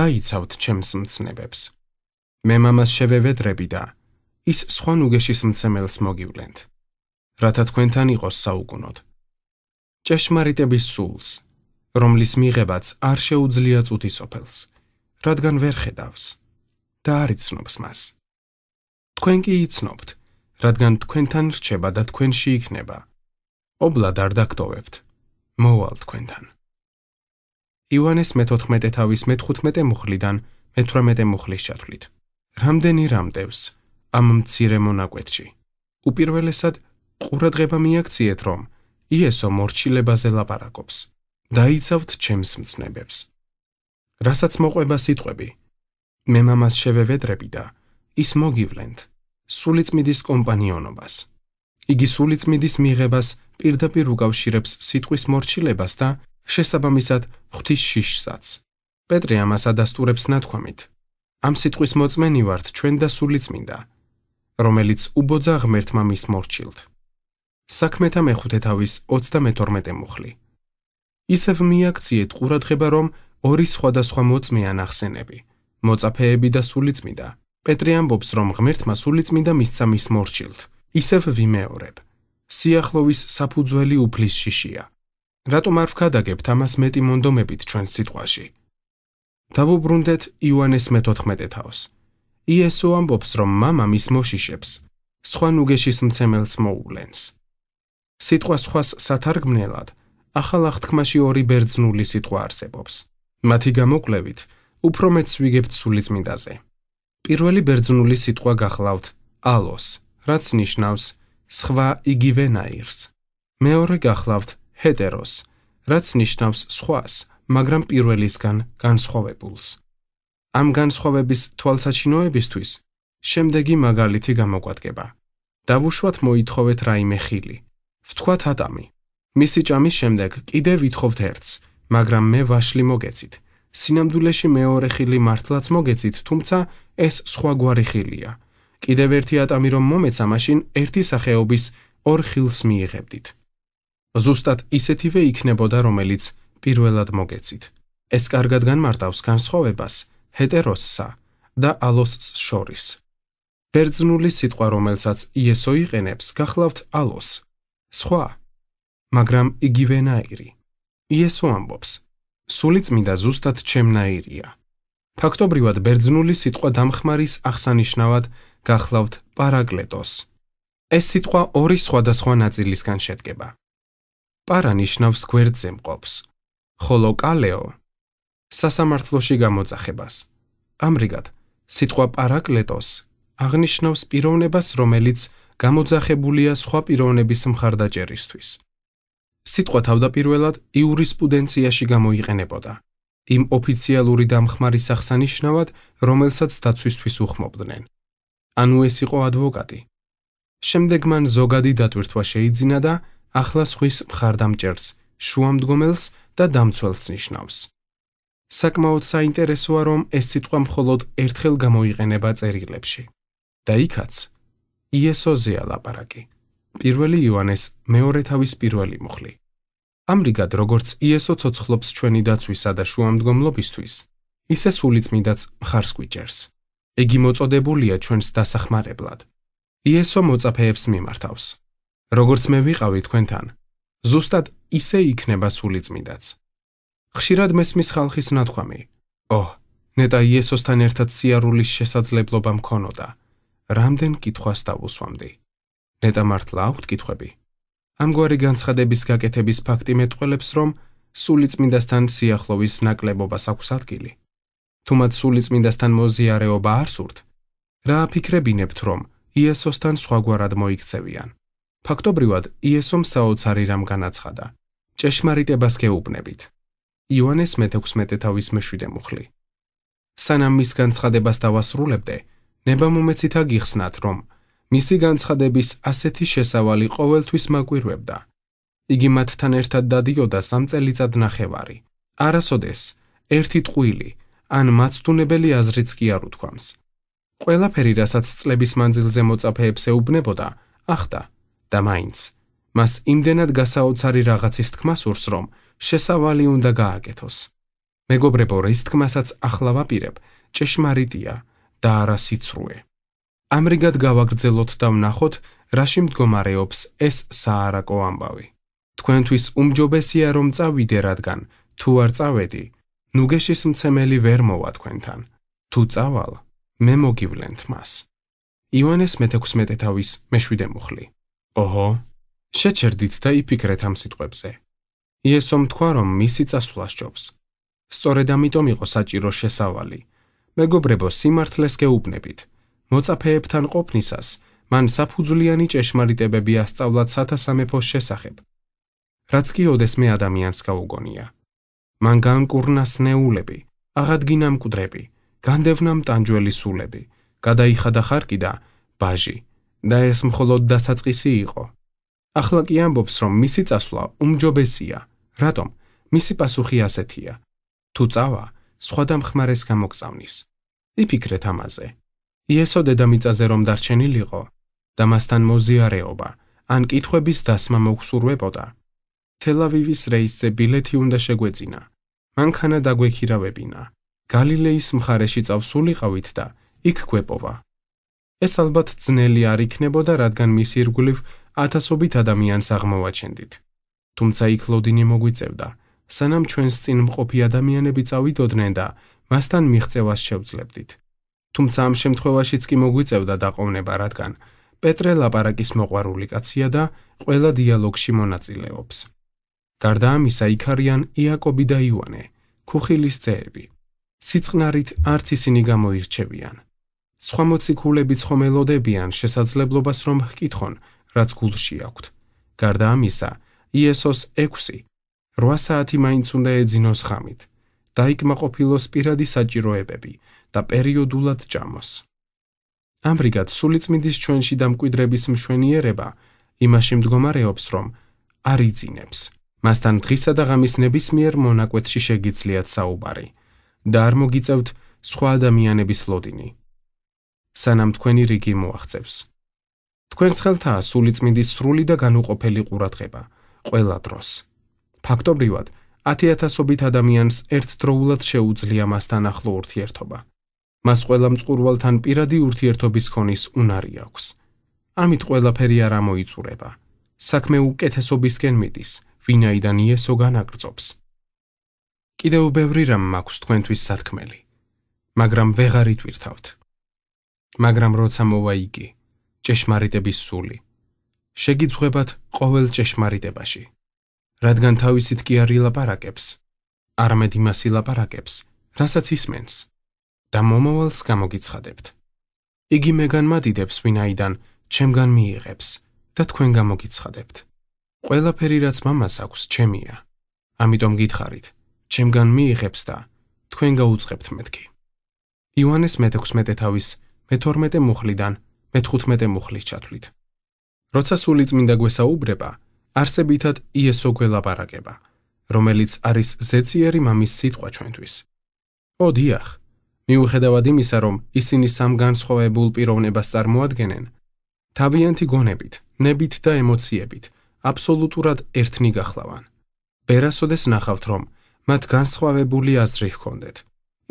დაიცავთ ჩემს მცნებებს. მე მამას შევევედრები და ის სხვა ნუგეშის მცემელს მოგივლენთ. რათა თქვენთან იყოს საუკუნოთ. ჭეშმარიტების სულს, რომლის მიღებაც არ შეუძლია წუთისოფელს, რადგან ვერ ხედავს და არ იცნობს მას. თქვენ კი იცნობთ, რადგან თქვენთან რჩება და თქვენში იქნება. ობლად არ დაგქტოვებთ. მოვალ თქვენთან. ივანეს მე-14 თავის მე-15 მუხლიდან მე-18 მუხლის ჩათვლით. რამდენი რამდევს ამ მცირე მონაკვეთში? უპირველესად ყურადღება მიაქციეთ, რომ იესო მორჩილებაზე ლაპარაკობს. დაიცავთ ჩემს მწნებებს. რასაც მოყვება სიტყვები, მე მამას შევევედრები და ის მოგივლენთ სულიწმიდის კომპანიონობას. იგი სულიწმიდის მიღებას პირდაპირ უკავშირებს სიტყვის მორჩილებას და შესაბამისად ღვთის შიშსაც. პეტრე ამას ადასტურებს ნათქვამით: ამ სიტყვის მოწმენი ვართ ჩვენ და სულიწმინდა, რომელიც უბოძა ღმერთმა მის მორჩილთ. საქმეთა მეხუთე თავის 32 მუხლი. ისევ მიაქციეთ ყურადღება, რომ ორი სხვადასხვა მოწმეა ნახსენები, მოწაფეები და სულიწმიდა. პეტრე ამბობს, რომ ღმერთმა სულიწმიდა მისცა მის მორჩილთ. ისევ ვიმეორებ. სიახლოვის საფუძველი უფლის შიშია. რატომ არ ვქადაგებთ ამას მეტი მონდომებით ჩვენ სიტყვაში? დავუბრუნდეთ იოანეს მე-14 თავს. იესო ამბობს, რომ მამა მის მოშიშებს, სხვა ნუგეშის მცემელს მოულენს. სიტყვას სხვას სათარგმნელად, ახალ აღთქმაში ორი ბერძნული სიტყვა არსებობს. მათი გამოკვლევით, უფრო მეც ვიგებთ სულიწმიდაზე. პირველი ბერძნული სიტყვა გახლავთ ალოს, რაც ნიშნავს სხვა იგივე ნაირს. მეორე გახლავთ ჰეტეროს, რაც ნიშნავს სხვას, მაგრამ პირველისგან განსხვავებულს. ამ განსხვავების თვალსაჩინოებისთვის შემდეგი მაგალითი გამოგვადგება. დავუშვათ მოითხოვეთ რაიმე ხილი. ვთქვათ ადამი. მისი ჭამის შემდეგ კიდე ვითხოვთ ერთს, მაგრამ მე ვაშლი მოგეცით. სინამდვილეში მეორე ხილი მართლაც მოგეცით, თუმცა ეს სხვაგვარი ხილია. კიდევ ერთი ატამი რომ მომეცა, მაშინ ერთი სახეობის ორ ხილს მიიღებდით. ზუსტად ისეთივე იქნებოდა, რომელიც პირველად მოგეცით. ეს კარგად განმარტავს განსხვავებას ჰეტეროსსა და ალოსს შორის. ბერძნული სიტყვა, რომელსაც იესო იყენებს, გახლავთ ალოსს. სხვა, მაგრამ იგივენაირი. იესო ამბობს: სული წმინდა ზუსტად ჩემნაირია. ფაქტობრივად ბერძნული სიტყვა დამხმარის აღსანიშნავად გახლავთ პარაკლეტოს. ეს სიტყვა ორი სხვადასხვა ნაწილისგან შედგება. პარა ნიშნავს გვერდზე მყოფს, ხოლო კალეო სასამართლოში გამოძახებას. ამრიგად, სიტყვა პარაკლეტოს აღნიშნავს პიროვნებას, რომელიც გამოძახებულია სხვა პიროვნების მხარდაჭერისთვის. სიტყვა თავდაპირველად იურისპუდენციაში გამოიყენებოდა იმ ოფიციალური დამხმარის აღსანიშნავად, რომელსაც დაცვისთვის უხმობდნენ. ანუ ეს იყო ადვოკატი. შემდეგ მან ზოგადი დათვირთვა შეიძინა და ახლა სხვის მხარდამჭერს, შუამდგომელს და დამცველს ნიშნავს. საკმაოდ საინტერესოა, რომ ეს სიტყვა მხოლოდ ერთხელ გამოიყენება წერილებში. და იქაც იესოზეა ლაპარაკი. პირველი იოანეს მეორე თავის პირველი მუხლი. ამრიგად, როგორც იესო ცოცხლობს ჩვენი დაცვისა და შუამდგომლობისთვის, ისე სულიწმიდაც მხარს გვიჭერს. იგი მოწოდებულია ჩვენს დასახმარებლად. იესო მოწაფეებს მიმართავს. როგორც მე ვიყავი თქვენთან, ზუსტად ისე იქნება სულიწმიდაც. ხშირად მესმის ხალხის ნათქვამი: "ოჰ, ნეტა იესოსთან ერთად სიარულის შესაძლებლობა მქონოდა." რამდენ კითხვას დავუსვამდი. ნეტა მართლა აქვთ კითხები. ამგვარი განცხადების გაკეთების ფაქტი მეტყველებს, რომ სულიწმინდასთან სიახლოვის ნაკლებობას აქვს ადგილი. თუმცა სულიწმინდასთან მოზიარეობა არ სურთ, რა ფიქრებინებთ, რომ იესოსთან სხვაგვარად მოიქცევიან? ფაქტობრივად, იესომ საოცარი რამ განაცხადა. ჭეშმარიტებას გეუბნებით. იოანეს მე-16 თავის მე-7 მუხლი. სანამ მის განცხადებას დავასრულებდე, ნებამომეცით აგიხსნათ, რომ მისი განცხადების ასეთი შესავალი ყოველთვის მაკვირვებდა. იგი მათთან ერთად დადიოდა სამწელიწად ნახევარი. არასოდეს ერთი ტყუილი ან მაცდუნებელი აზრიც კი არ უთქვამს. ყველაფერი, რასაც წლების მანძილზე მოწაფეებს ეუბნებოდა, ახდა და მაინც მას იმდენად გასაოცარი რაღაცის თქმა სურს, რომ შესავალი უნდა გააკეთოს. მეგობრებო, ის თქმასაც ახლა ვაპირებ, ჭეშმარიტია. და არა სიცრუე. ამრიგად გავაგრძელოთ და ვნახოთ, რაში მდგომარეობს ეს საარაკო ამბავი. თქვენთვის უმჯობესია რომ წავიდე რადგან თუ არ წავედი, ნუგეშის მცემელი ვერ მოვა თქვენთან. თუ წავალ, მე მოგივლენთ მას. იოანეს მე-16 თავის მე-7 მუხლი. ოჰო, შეჩერდით და იფიქრეთ ამ სიტყვებზე. იესო მთქვა რომ მისი წასვლა სჯობს. სწორედ ამიტომ იყო საჭირო შესავალი, მეგობრებო სიმართლეს გეუბნებით მოწაფეებთან ყოფნისას მან საფუძვლიანი ჭეშმარიტებები ასწავლა ცათა სამეფოს შესახებ რაც კი ოდესმე ადამიანს გაუგონია მან განკურნა სნეულები აღადგინა მკვდრები განდევნა მტანჯველი სულები გადაიხადა ხარკი და ბაჟი და ეს მხოლოდ დასაწყისი იყო ახლა კი ამბობს რომ მისი წასვლა უმჯობესია რატომ მისი პასუხი ასეთია თუ წავა სხვადა მხმარეს გამოგზავნის. იფიქრეთ ამაზე. იესო დედამიწაზე რომ დარჩენილიყო და მასთან მოზიარეობა ან კითხების დასმა მოგსურვებოდა. თელავივის რეისზე ბილეთი უნდა შეგვეძინა. მანქანა დაგვექირავებინა. გალილეის მხარეში წავსულიყავით და იქ გვეპოვა. ეს ალბათ ძნელი არ იქნებოდა, რადგან მისი ირგვლივ ათასობით ადამიანს აღმოვაჩენდით. თუმცა იქ ლოდინი მოგვიწევდა, სანამ ჩვენს წინ მყოფი ადამიანები წავიდოდნენ და მასთან მიღწევას შევძლებდით. თუმცა ამ შემთხვევაშიც კი მოგვიწევდა დაყოვნება, რადგან პეტრე ლაპარაკის მოყვარული კაცია და ყველა დიალოგში მონაწილეობს. გარდა ამისა, იქარიან იაკობი და იოანე, ხუხილის ძეები. სიწყნარით არც ისინი გამოირჩევიან. სხვა მოციქულებიც ხომ ელოდებიან შესაძლებლობას რომ ჰკითხონ, რაც გულში აქვთ. გარდა ამისა, იესოს 6 8 საათი მაინც უნდა ეძინოს ხამით. დაიკმაყოფილოს პირადი საჭიროებები და პერიოდულად ჯამოს. ამრიგად, სულიწმიდის ჩვენში და მკვიდრების მშვენიერება იმაში მდგომარეობს, რომ არ იძინებს. მასთან დღისა და ღამის ნებისმიერ მონაკვეთში შეგიძლიათ საუბარი და არ მოგიწევთ სხვა ადამიანების ლოდინი. სანამ თქვენი რიგი მოაღწევს. თქვენს ხელთაა სულიწმიდის სრული და განუყოფელი ყურადღება ყველა დროს. ფაქტობრივად 10000ობით ადამიანს ერთდროულად შეუძლია მასთან ახლო ურთიერთობა. მას ყველა მწურვალთან პირადი ურთიერთობის ქონის უნარი აქვს. ამით ყველაფერი არ ამოიწურება. საქმე უკეთესობისკენ მიდის, ვინაიდან იესო განაგწობს. კიდევ ბევრი რამ მაქვს თქვენთვის სათქმელი, მაგრამ ვეღარ ითვირთავთ. მაგრამ როცა მოვა იგი, ჭეშმარიტების სული, შეგიძღვებათ ყოველ ჭეშმარიტებაში. რადგან თავისით კი არ ილაპარაკებს, არამედ იმას ილაპარაკებს, რასაც ისმენს და მომავალს გამოგიცხადებთ. იგი მეგან მადიდებს ვინაიდან ჩემგან მიიღებს და თქვენ გამოგიცხადებთ. ყველაფერი რაც მამას აქვს, ჩემია. ამიტომ გითხარით, ჩემგან მიიღებს და თქვენ გაუწყებთ მეთქი. იოანეს მე-16 თავის მე-12 მუხლიდან მე-15 მუხლის ჩათვლით. როცა სული წმინდა გვესაუბრება, არსებითად იესო გველაპარაკება, რომელიც არის ზეციერი მამის სიტყვა ჩვენთვის. ო დიახ, მიუხედავად იმისა, რომ ისინი სამ განსხვავებულ პიროვნებას წარმოადგენენ, თავიანთი გონებით, ნებით და ემოციებით აბსოლუტურად ერთნი გახლავან. ვერასოდეს ნახავთ, რომ მათ განსხვავებული აზრი ჰქონდეთ.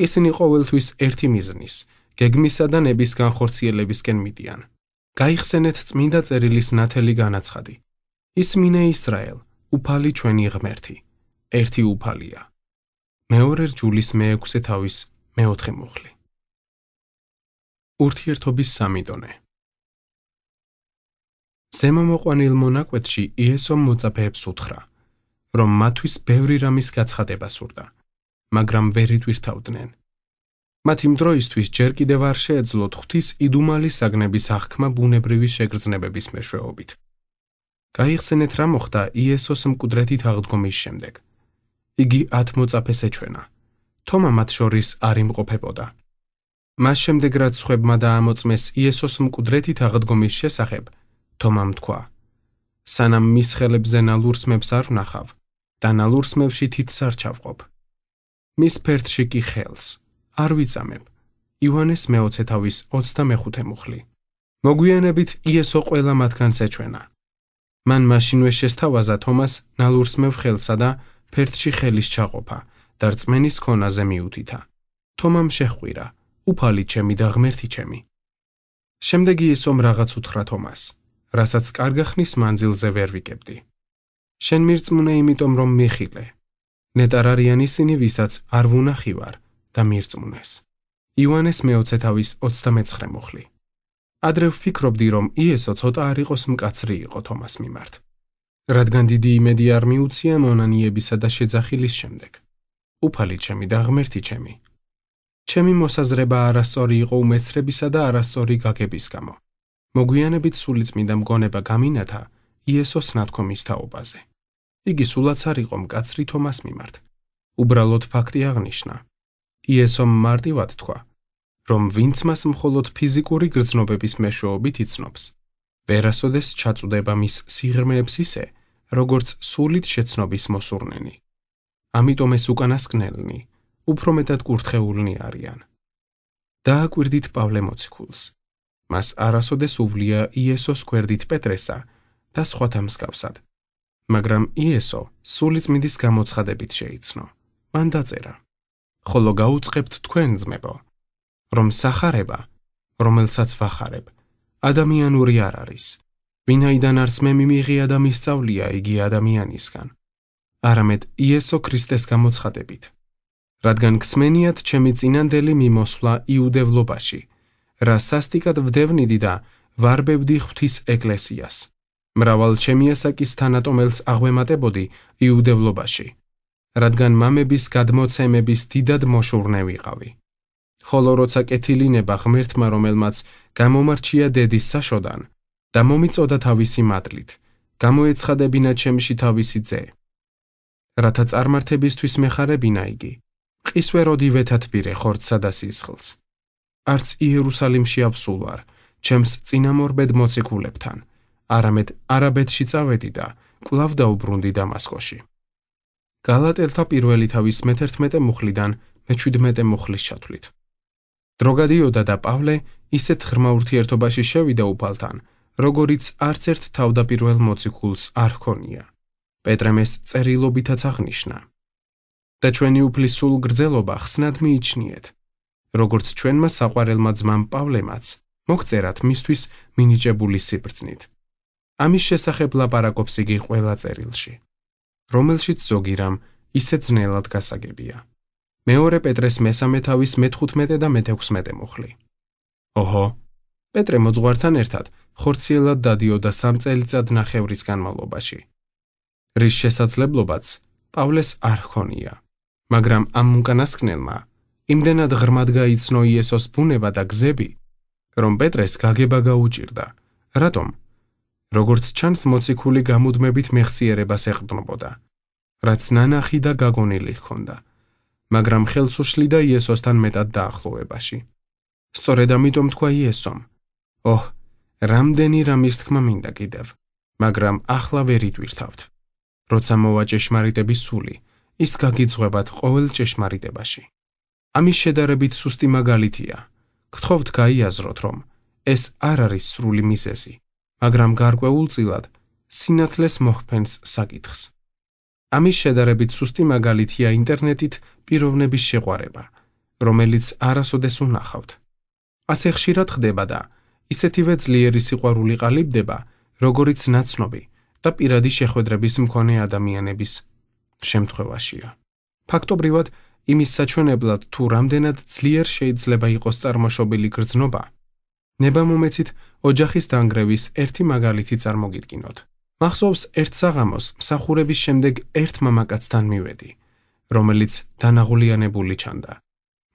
ისინი ყოველთვის ერთი მიზნის, გეგმისა და ნების განხორციელებისკენ მიდიან. გაიხსენეთ წმინდა წერილის ნათელი განაცხადი, ისმინე ისრაელ, უფალი ჩვენი ღმერთი, ერთი უფალია. მეორე რჯულის მე-6 თავის მე-4 მუხლი. ურთიერთობის სამიდონე. ზემომოყვანილ მონაკვეთში იესომ მოწაფეებს უთხრა, რომ მათთვის ბევრი რამის გაცხადება სურდა, მაგრამ ვერ ითვირთავდნენ. მათ იმ დროისთვის ჯერ კიდევ არ შეეძლოთ ღვთის იდუმალი საგნების აღქმა ბუნებრივი შეგრძნებების მეშვეობით. გაიხსენეთ რა მოხდა იესოს მკვდრეთით აღდგომის შემდეგ. იგი ათ მოწაფეს ეჩვენა. თომა მათ შორის არ იმყოფებოდა. მას შემდეგ რაც ხუებმა დაამოწმეს იესოს მკვდრეთით აღდგომის შესახებ, თომამ თქვა: სანამ მის ხელებზე ნალურსმებს არ ნახავ, და ნალურსმებში თითს არ ჩავყობ. მის ფერდში კი ხელს არ ვიწამებ. იოანეს მეოცე თავის 25 მუხლი. მოგვიანებით იესო ყველა მათგანს ეჩვენა. მან მაშინვე შეესთავაზა თომას ნალურსმევ ხელსა და ფერთში ხელის ჩაყოფა და რწმენის ქონაზე მიუთითა. თომამ შეხვირა: "უფალი ჩემი და ღმერთი ჩემი. შემდეგი ესო რაღაც უთხრა თომას, რასაც კარგა ხნის მანძილზე ვერ ვიკებდი. შენ მირწმუნე იმიტომ რომ მიხილე. ნეტარარიანი სინი ვისაც არ ვუნახივარ და მირწმუნეს." იوانეს მეოცე თავის 39 მოხლი. ადრე ვფიქრობდი, რომ იესო ცოტა არ იყოს მკაცრი იყო თომას მიმართ. რადგან დიდი იმედი არ მიუცია მონანიებისა და შეძახილის შემდეგ. უფალი ჩემი და ღმერთი ჩემი. ჩემი მოსაზრება არასწორი იყო უმეცრებისა და არასწორი გაგების გამო. მოგვიანებით სულიწმიდა მგონება გამინათა იესოს ნათქომის თაობაზე. იგი სულაც არ იყო მკაცრი თომას მიმართ. უბრალოდ ფაქტი აღნიშნა. იესომ მარტივად თქვა, რომ ვინც მას მხოლოდ ფიზიკური გრძნობების მეშვეობით იცნობს, ვერასოდეს ჩაწუდება მის სიღრმეებს ისე, როგორც სულით შეცნობის მოსურნენი. ამიტომ ეს უკანასკნელნი უფრო მეტად კურთხეულნი არიან. დააკვირდით პავლე მოციქულს. მას არასოდეს უვლია იესოს გვერდით პეტრესა და სხვათა მსგავსად. მაგრამ იესო სულიწმიდის გამოცხადებით შეიცნო. მან დაწერა: ხოლო გაუწებთ თქვენ ძმებო, რომ сахарება, რომელსაც ვახარებ, ადამიანური არ არის. ვინაიდან არც მე მიმიღია და მისწავლია იგი ადამიანისგან, არამედ იესო ქრისტეს გამოცხადებით. რადგან ხსმენიათ ჩემი წინანდელი მიმოსვლა იუდევლობაში, რა სასტიკად ვდევნიდი და ვარბებდი ღვთის ეკლესიას. მრავალ ჩემი ასაკის თანატომელს აღვემატებოდი იუდევლობაში, რადგან მამების გადმოცემების დიდად მოშურნე ვიყავი. ხოლო როცა კეთილინება ღმერთმა რომელმაც გამომარჩია დედის საშოდან და მომიწოდა თავისი მადლით გამოეცხადებინა ჩემში თავისი ძე რათა წარმართებისთვის მეხარებინა იგი ყისვეროდი ვეთათბირე ხორცსა და სისხლს არც იერუსალიმში აბსულვარ ჩემს წინამორბედ მოციქულებთან არამედ არაბეთში წავედი და კვლავ დაუბრუნდი დამასკოში გალატელთა პირველი თავის მე-11 მუხლიდან მე-17 მუხლის ჩათვლით დრო გადიოდა და პავლე ისეთ ღრმა ურთიერთობაში შევიდა უფალთან, როგორიც არც ერთ თავდაპირველ მოციქულს არ ჰქონია. პეტრემ ეს წერილობითაც აღნიშნა. და ჩვენი უფლისულ გრძელობა ხსნად მიიჩნიეთ, როგორც ჩვენმა საყვარელმა ძმამ პავლემაც მოგწერათ მისთვის მინიჭებული სიბრძნით. ამის შესახებ ლაპარაკობს იგი ყველა წერილში, რომელშიც ზოგი რამ ისე ძნელად გასაგებია. მეორე პეტრეს მესამე თავის მე-15 და მე-16 მუხლი. ოჰო. პეტრე მოძღვართან ერთად ხორციელად დადიოდა სამწელიწად ნახევრის განმავლობაში. რის შესაძლებლობაც პავლეს არ ხონია, მაგრამ ამ უკანასკნელმა იმდენად ღრმად გაიცნო იესოს ბუნება და გზები, რომ პეტრეს გაგება გაუჭირდა, რატომ როგორც ჩანს მოციქული გამუდმებით მეხსიერებას ეყრდნობოდა, რაც ნანახი და გაგონილი ჰქონდა. მაგრამ ხელსუშლი და იესოსთან მეტად დაახლოებაში. სწორედ ამიტომ თქვა იესომ: "ოჰ, რამდენი რამის თქმა მინდა კიდევ, მაგრამ ახლა ვერ იტვირთავთ. როცა მოვაჭე შემარიტების სული, ის გაგიძღვებათ ყოველ ჭეშმარიტებაში." ამის შედარებით სუსტი მაგალითია. გთხოვთ გაიაზროთ, რომ ეს არ არის სრული მისესი, მაგრამ გარკვეულწილად სინათლეს მოხფენს საკითხს. ამის შედარებით სუსტი მაგალითია ინტერნეტით პიროვნების შეყვარება, რომელიც არასოდეს უნახავთ. ასე ხშირად ხდება და ისეთივე ძლიერი სიყვარული ყალიბდება, როგორიც ნაცნობი და პირადი შეხვედრების მქონე ადამიანების შემთხვევაშია. ფაქტობრივად, იმის საჩვენებლად თუ რამდენად ძლიერ შეიძლება იყოს წარმოშობილი გრძნობა, ნებამომეცით ოჯახის დაنگრევის ერთი მაგალითი წარმოგიდგინოთ. მახსოვს ერთ საღამოს მსახურების შემდეგ ერთ მამაკაცთან მივედი, რომელიც დანაღულიანებული ჩანდა.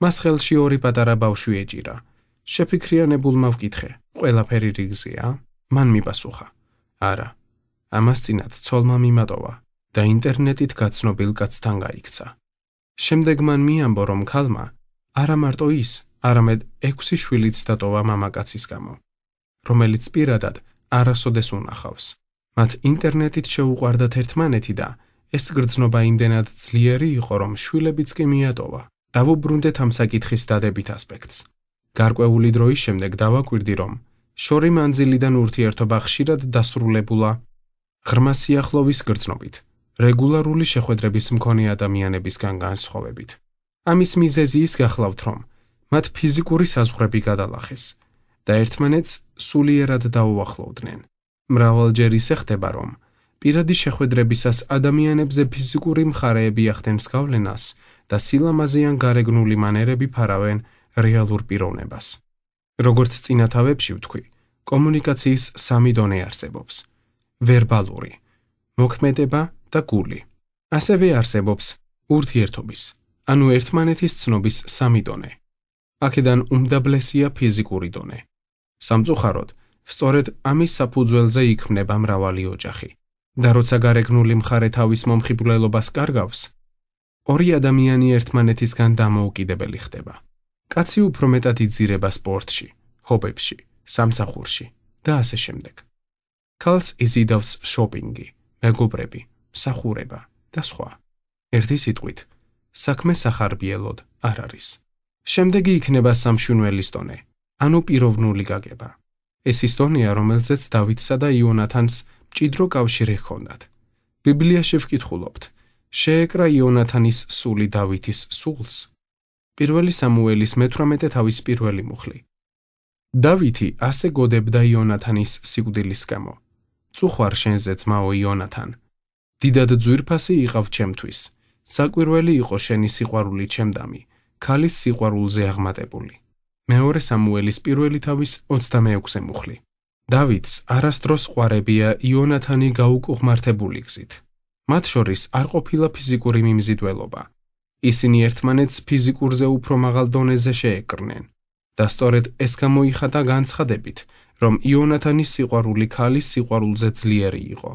მას ხელში ორი პატარა ბავშვი ეჭირა. შეფიქრიანებულმა ვკითხე: "ყველაფერი რიგზეა?" მან მიპასუხა: "არა. ამას წინათ ცოლმა მიმატოვა და ინტერნეტით გაცნობილ კაცთან გაიქცა." შემდეგ მან მიამბო, რომ ქალმა არა მარტო ის, არამედ 6 შვილიც დატოვა მამაკაცის გამო, რომელიც პირადად არასოდეს უნახავს. მათ ინტერნეტით შეუყარდათ ერთმანეთი და ეს გრძნობა იმდენად ძლიერი იყო, რომ შვილებიც კი მიატოვა. დავუბრუნდეთ ამ საკითხის დადებით ასპექტს. გარკვეული დროის შემდეგ დავაკვირდი, რომ შორი მანძილიდან ურთიერთობა ხშირად დასრულებულა ღრმა სიახლოვის გრძნობით, რეგულარული შეხვედრების მქონე ადამიანებისგან განსხვავებით. ამის მიზეზი ის გახლავთ, რომ მათ ფიზიკური საზღვრები გადალახეს და ერთმანეთს სულიერად დაუახლოვდნენ. მრავალჯერ ისე ხდება, რომ პირადი შეხვედრებისას ადამიანებზე ფიზიკური მხარეები ახდენს გავლენას და სილამაზიან გარეგნული მანერები ფარავენ რეალურ პიროვნებას. როგორც წინათავებში ვთქვი, კომუნიკაციის სამი დონე არსებობს: ვერბალური, მოქმედება და გული. ასევე არსებობს ურთიერთობის, ანუ ერთმანეთის ცნობის სამი დონე. აქედან უმდაბლესია ფიზიკური დონე. სამწუხაროდ, სწორედ ამის საფუძველზე იქმნება მრავალი ოჯახი. და როცა გარეგნული მხარე თავის მომხიბვლელობას კარგავს, ორი ადამიანი ერთმანეთისგან დამოუკიდებელი ხდება. კაცი უფრო მეტად იძირება სპორტში, ჰობებში, სამსახურში და ასე შემდეგ. Calls is it of shopping, მეგობრები, მსახურება და სხვა. ერთი სიტყვით, საქმე სახარბიელოდ არ არის. შემდეგი იქნება სამშვენელი სტონე, ანუ პიროვნული გაგება. ეს ისტორია, რომელზეც დავითსა და იონათანს მჭიდრო კავშირი ჰქონდათ. ბიბლიაში ვკითხულობთ: შეეკრა იონათანის სული დავითის სულს. პირველი სამუელის 18 თავის პირველი მუხლი. დავითი ასე გოდებდა იონათანის სიკვდილის გამო. წუხوار შენზე ძმაო იონათან. დიდად ძვირფასი იყავ ჩემთვის. საკვირველი იყო შენი სიყვარული ჩემდამი, ქალის სიყვარულზე აღმატებული. მეორე სამუელის პირველი თავის 26-ე მუხლი. დავითს არასდროს ყარებია იონათანი გაუკუღმართებული გზით. მათ შორის არ ყოფილა ფიზიკური მიმზიდველობა. ისინი ერთმანეთს ფიზიკურზე უფრო მაღალ დონეზე შეეკრნენ. და სწორედ ეს გამოიხატა განცხადებით, რომ იონათანის სიყვარული ქალის სიყვარულზე ძლიერი იყო.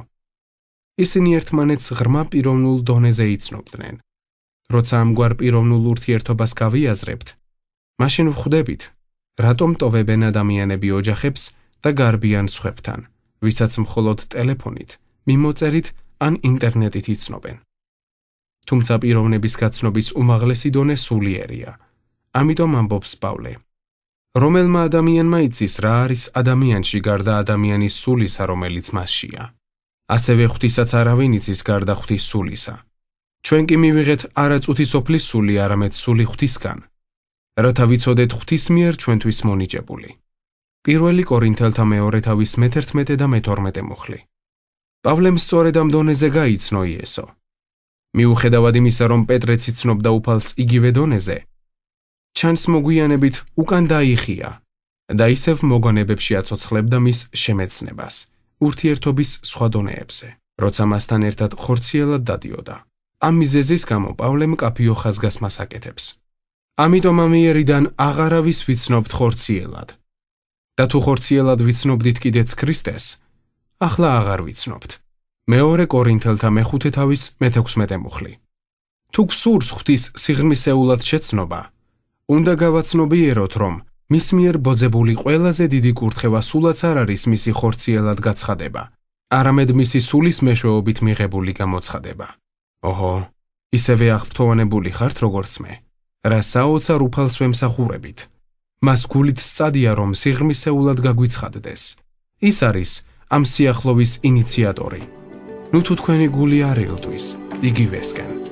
ისინი ერთმანეთს ღრმა პიროვნულ დონეზე იცნობდნენ. როცა ამგვარ პიროვნულ ურთიერთობას გავიაზრებთ, მაშინ ვხვდებით, რატომ ტოვებენ ადამიანები ოჯახებს და გარბიან სხვებთან, ვისაც მხოლოდ ტელეფონით, მიმოწერით ან ინტერნეტით იცნობენ. თუმცა პიროვნების გაცნობის უმაღლესი დონე სულიერია. ამიტომ ამბობს პავლე. რომელმა ადამიანმა იცის რა არის ადამიანში გარდა ადამიანის სულისა, რომელიც მასშია. ასევე ღვთისაც არავინ იცის გარდა ღვთის სულისა. ჩვენ კი მივიღეთ არა წუთის სოფლის სული, არამედ სული ღვთისგან. რათა ვიცოდეთ ღვთისმიერ ჩვენთვის მონიჭებული. პირველი კორინთელთა მეორე თავის 11 და 12 მუხლი. პავლემ სწორედ ამ დონეზე გაიცნო იესო. მიუხედავად იმისა, რომ პეტრეც იცნობდა უფალს იგივე დონეზე, ჩანს მოგვიანებით უკან დაიხია და ისევ მოგონებებში აცოცხლებდა მის შემეცნებას, ურთიერთობის სხვა დონეებზე, როცა მასთან ერთად ხორციელად დადიოდა. ამ მიზეზის გამო პავლემ კაფიოხას გასმასაკეთებს. ამიტომ ამიერიდან აღარავის ვიცნობთ ხორციელად. და თუ ხორციელად ვიცნობდით კიდეც ქრისტეს, ახლა აღარ ვიცნობთ. მეორე კორინთელთა მეხუთე თავის მე-16 მუხლი. თუ გსურს ხვთვის სიღრმისეულად შეცნობა, უნდა გავაცნობიეროთ, რომ მის მიერ ბოძებული ყველაზე დიდი კურთხევა სულაც არ არის მისი ხორციელად გაცხადება, არამედ მისი სულის მეშვეობით მიღებული გამოცხადება. ოჰო, ისევე აღფრთოვანებული ხართ როგორც მე. რა საოცარ უფალს ვემსახურებით. მას გულით სწადია, რომ სიღრმისეულად გაგვიცხადდეს. ის არის ამ სიახლოვის ინიციატორი. ნუ თუ თქვენი გული არ ელდვის, იგივესკენ.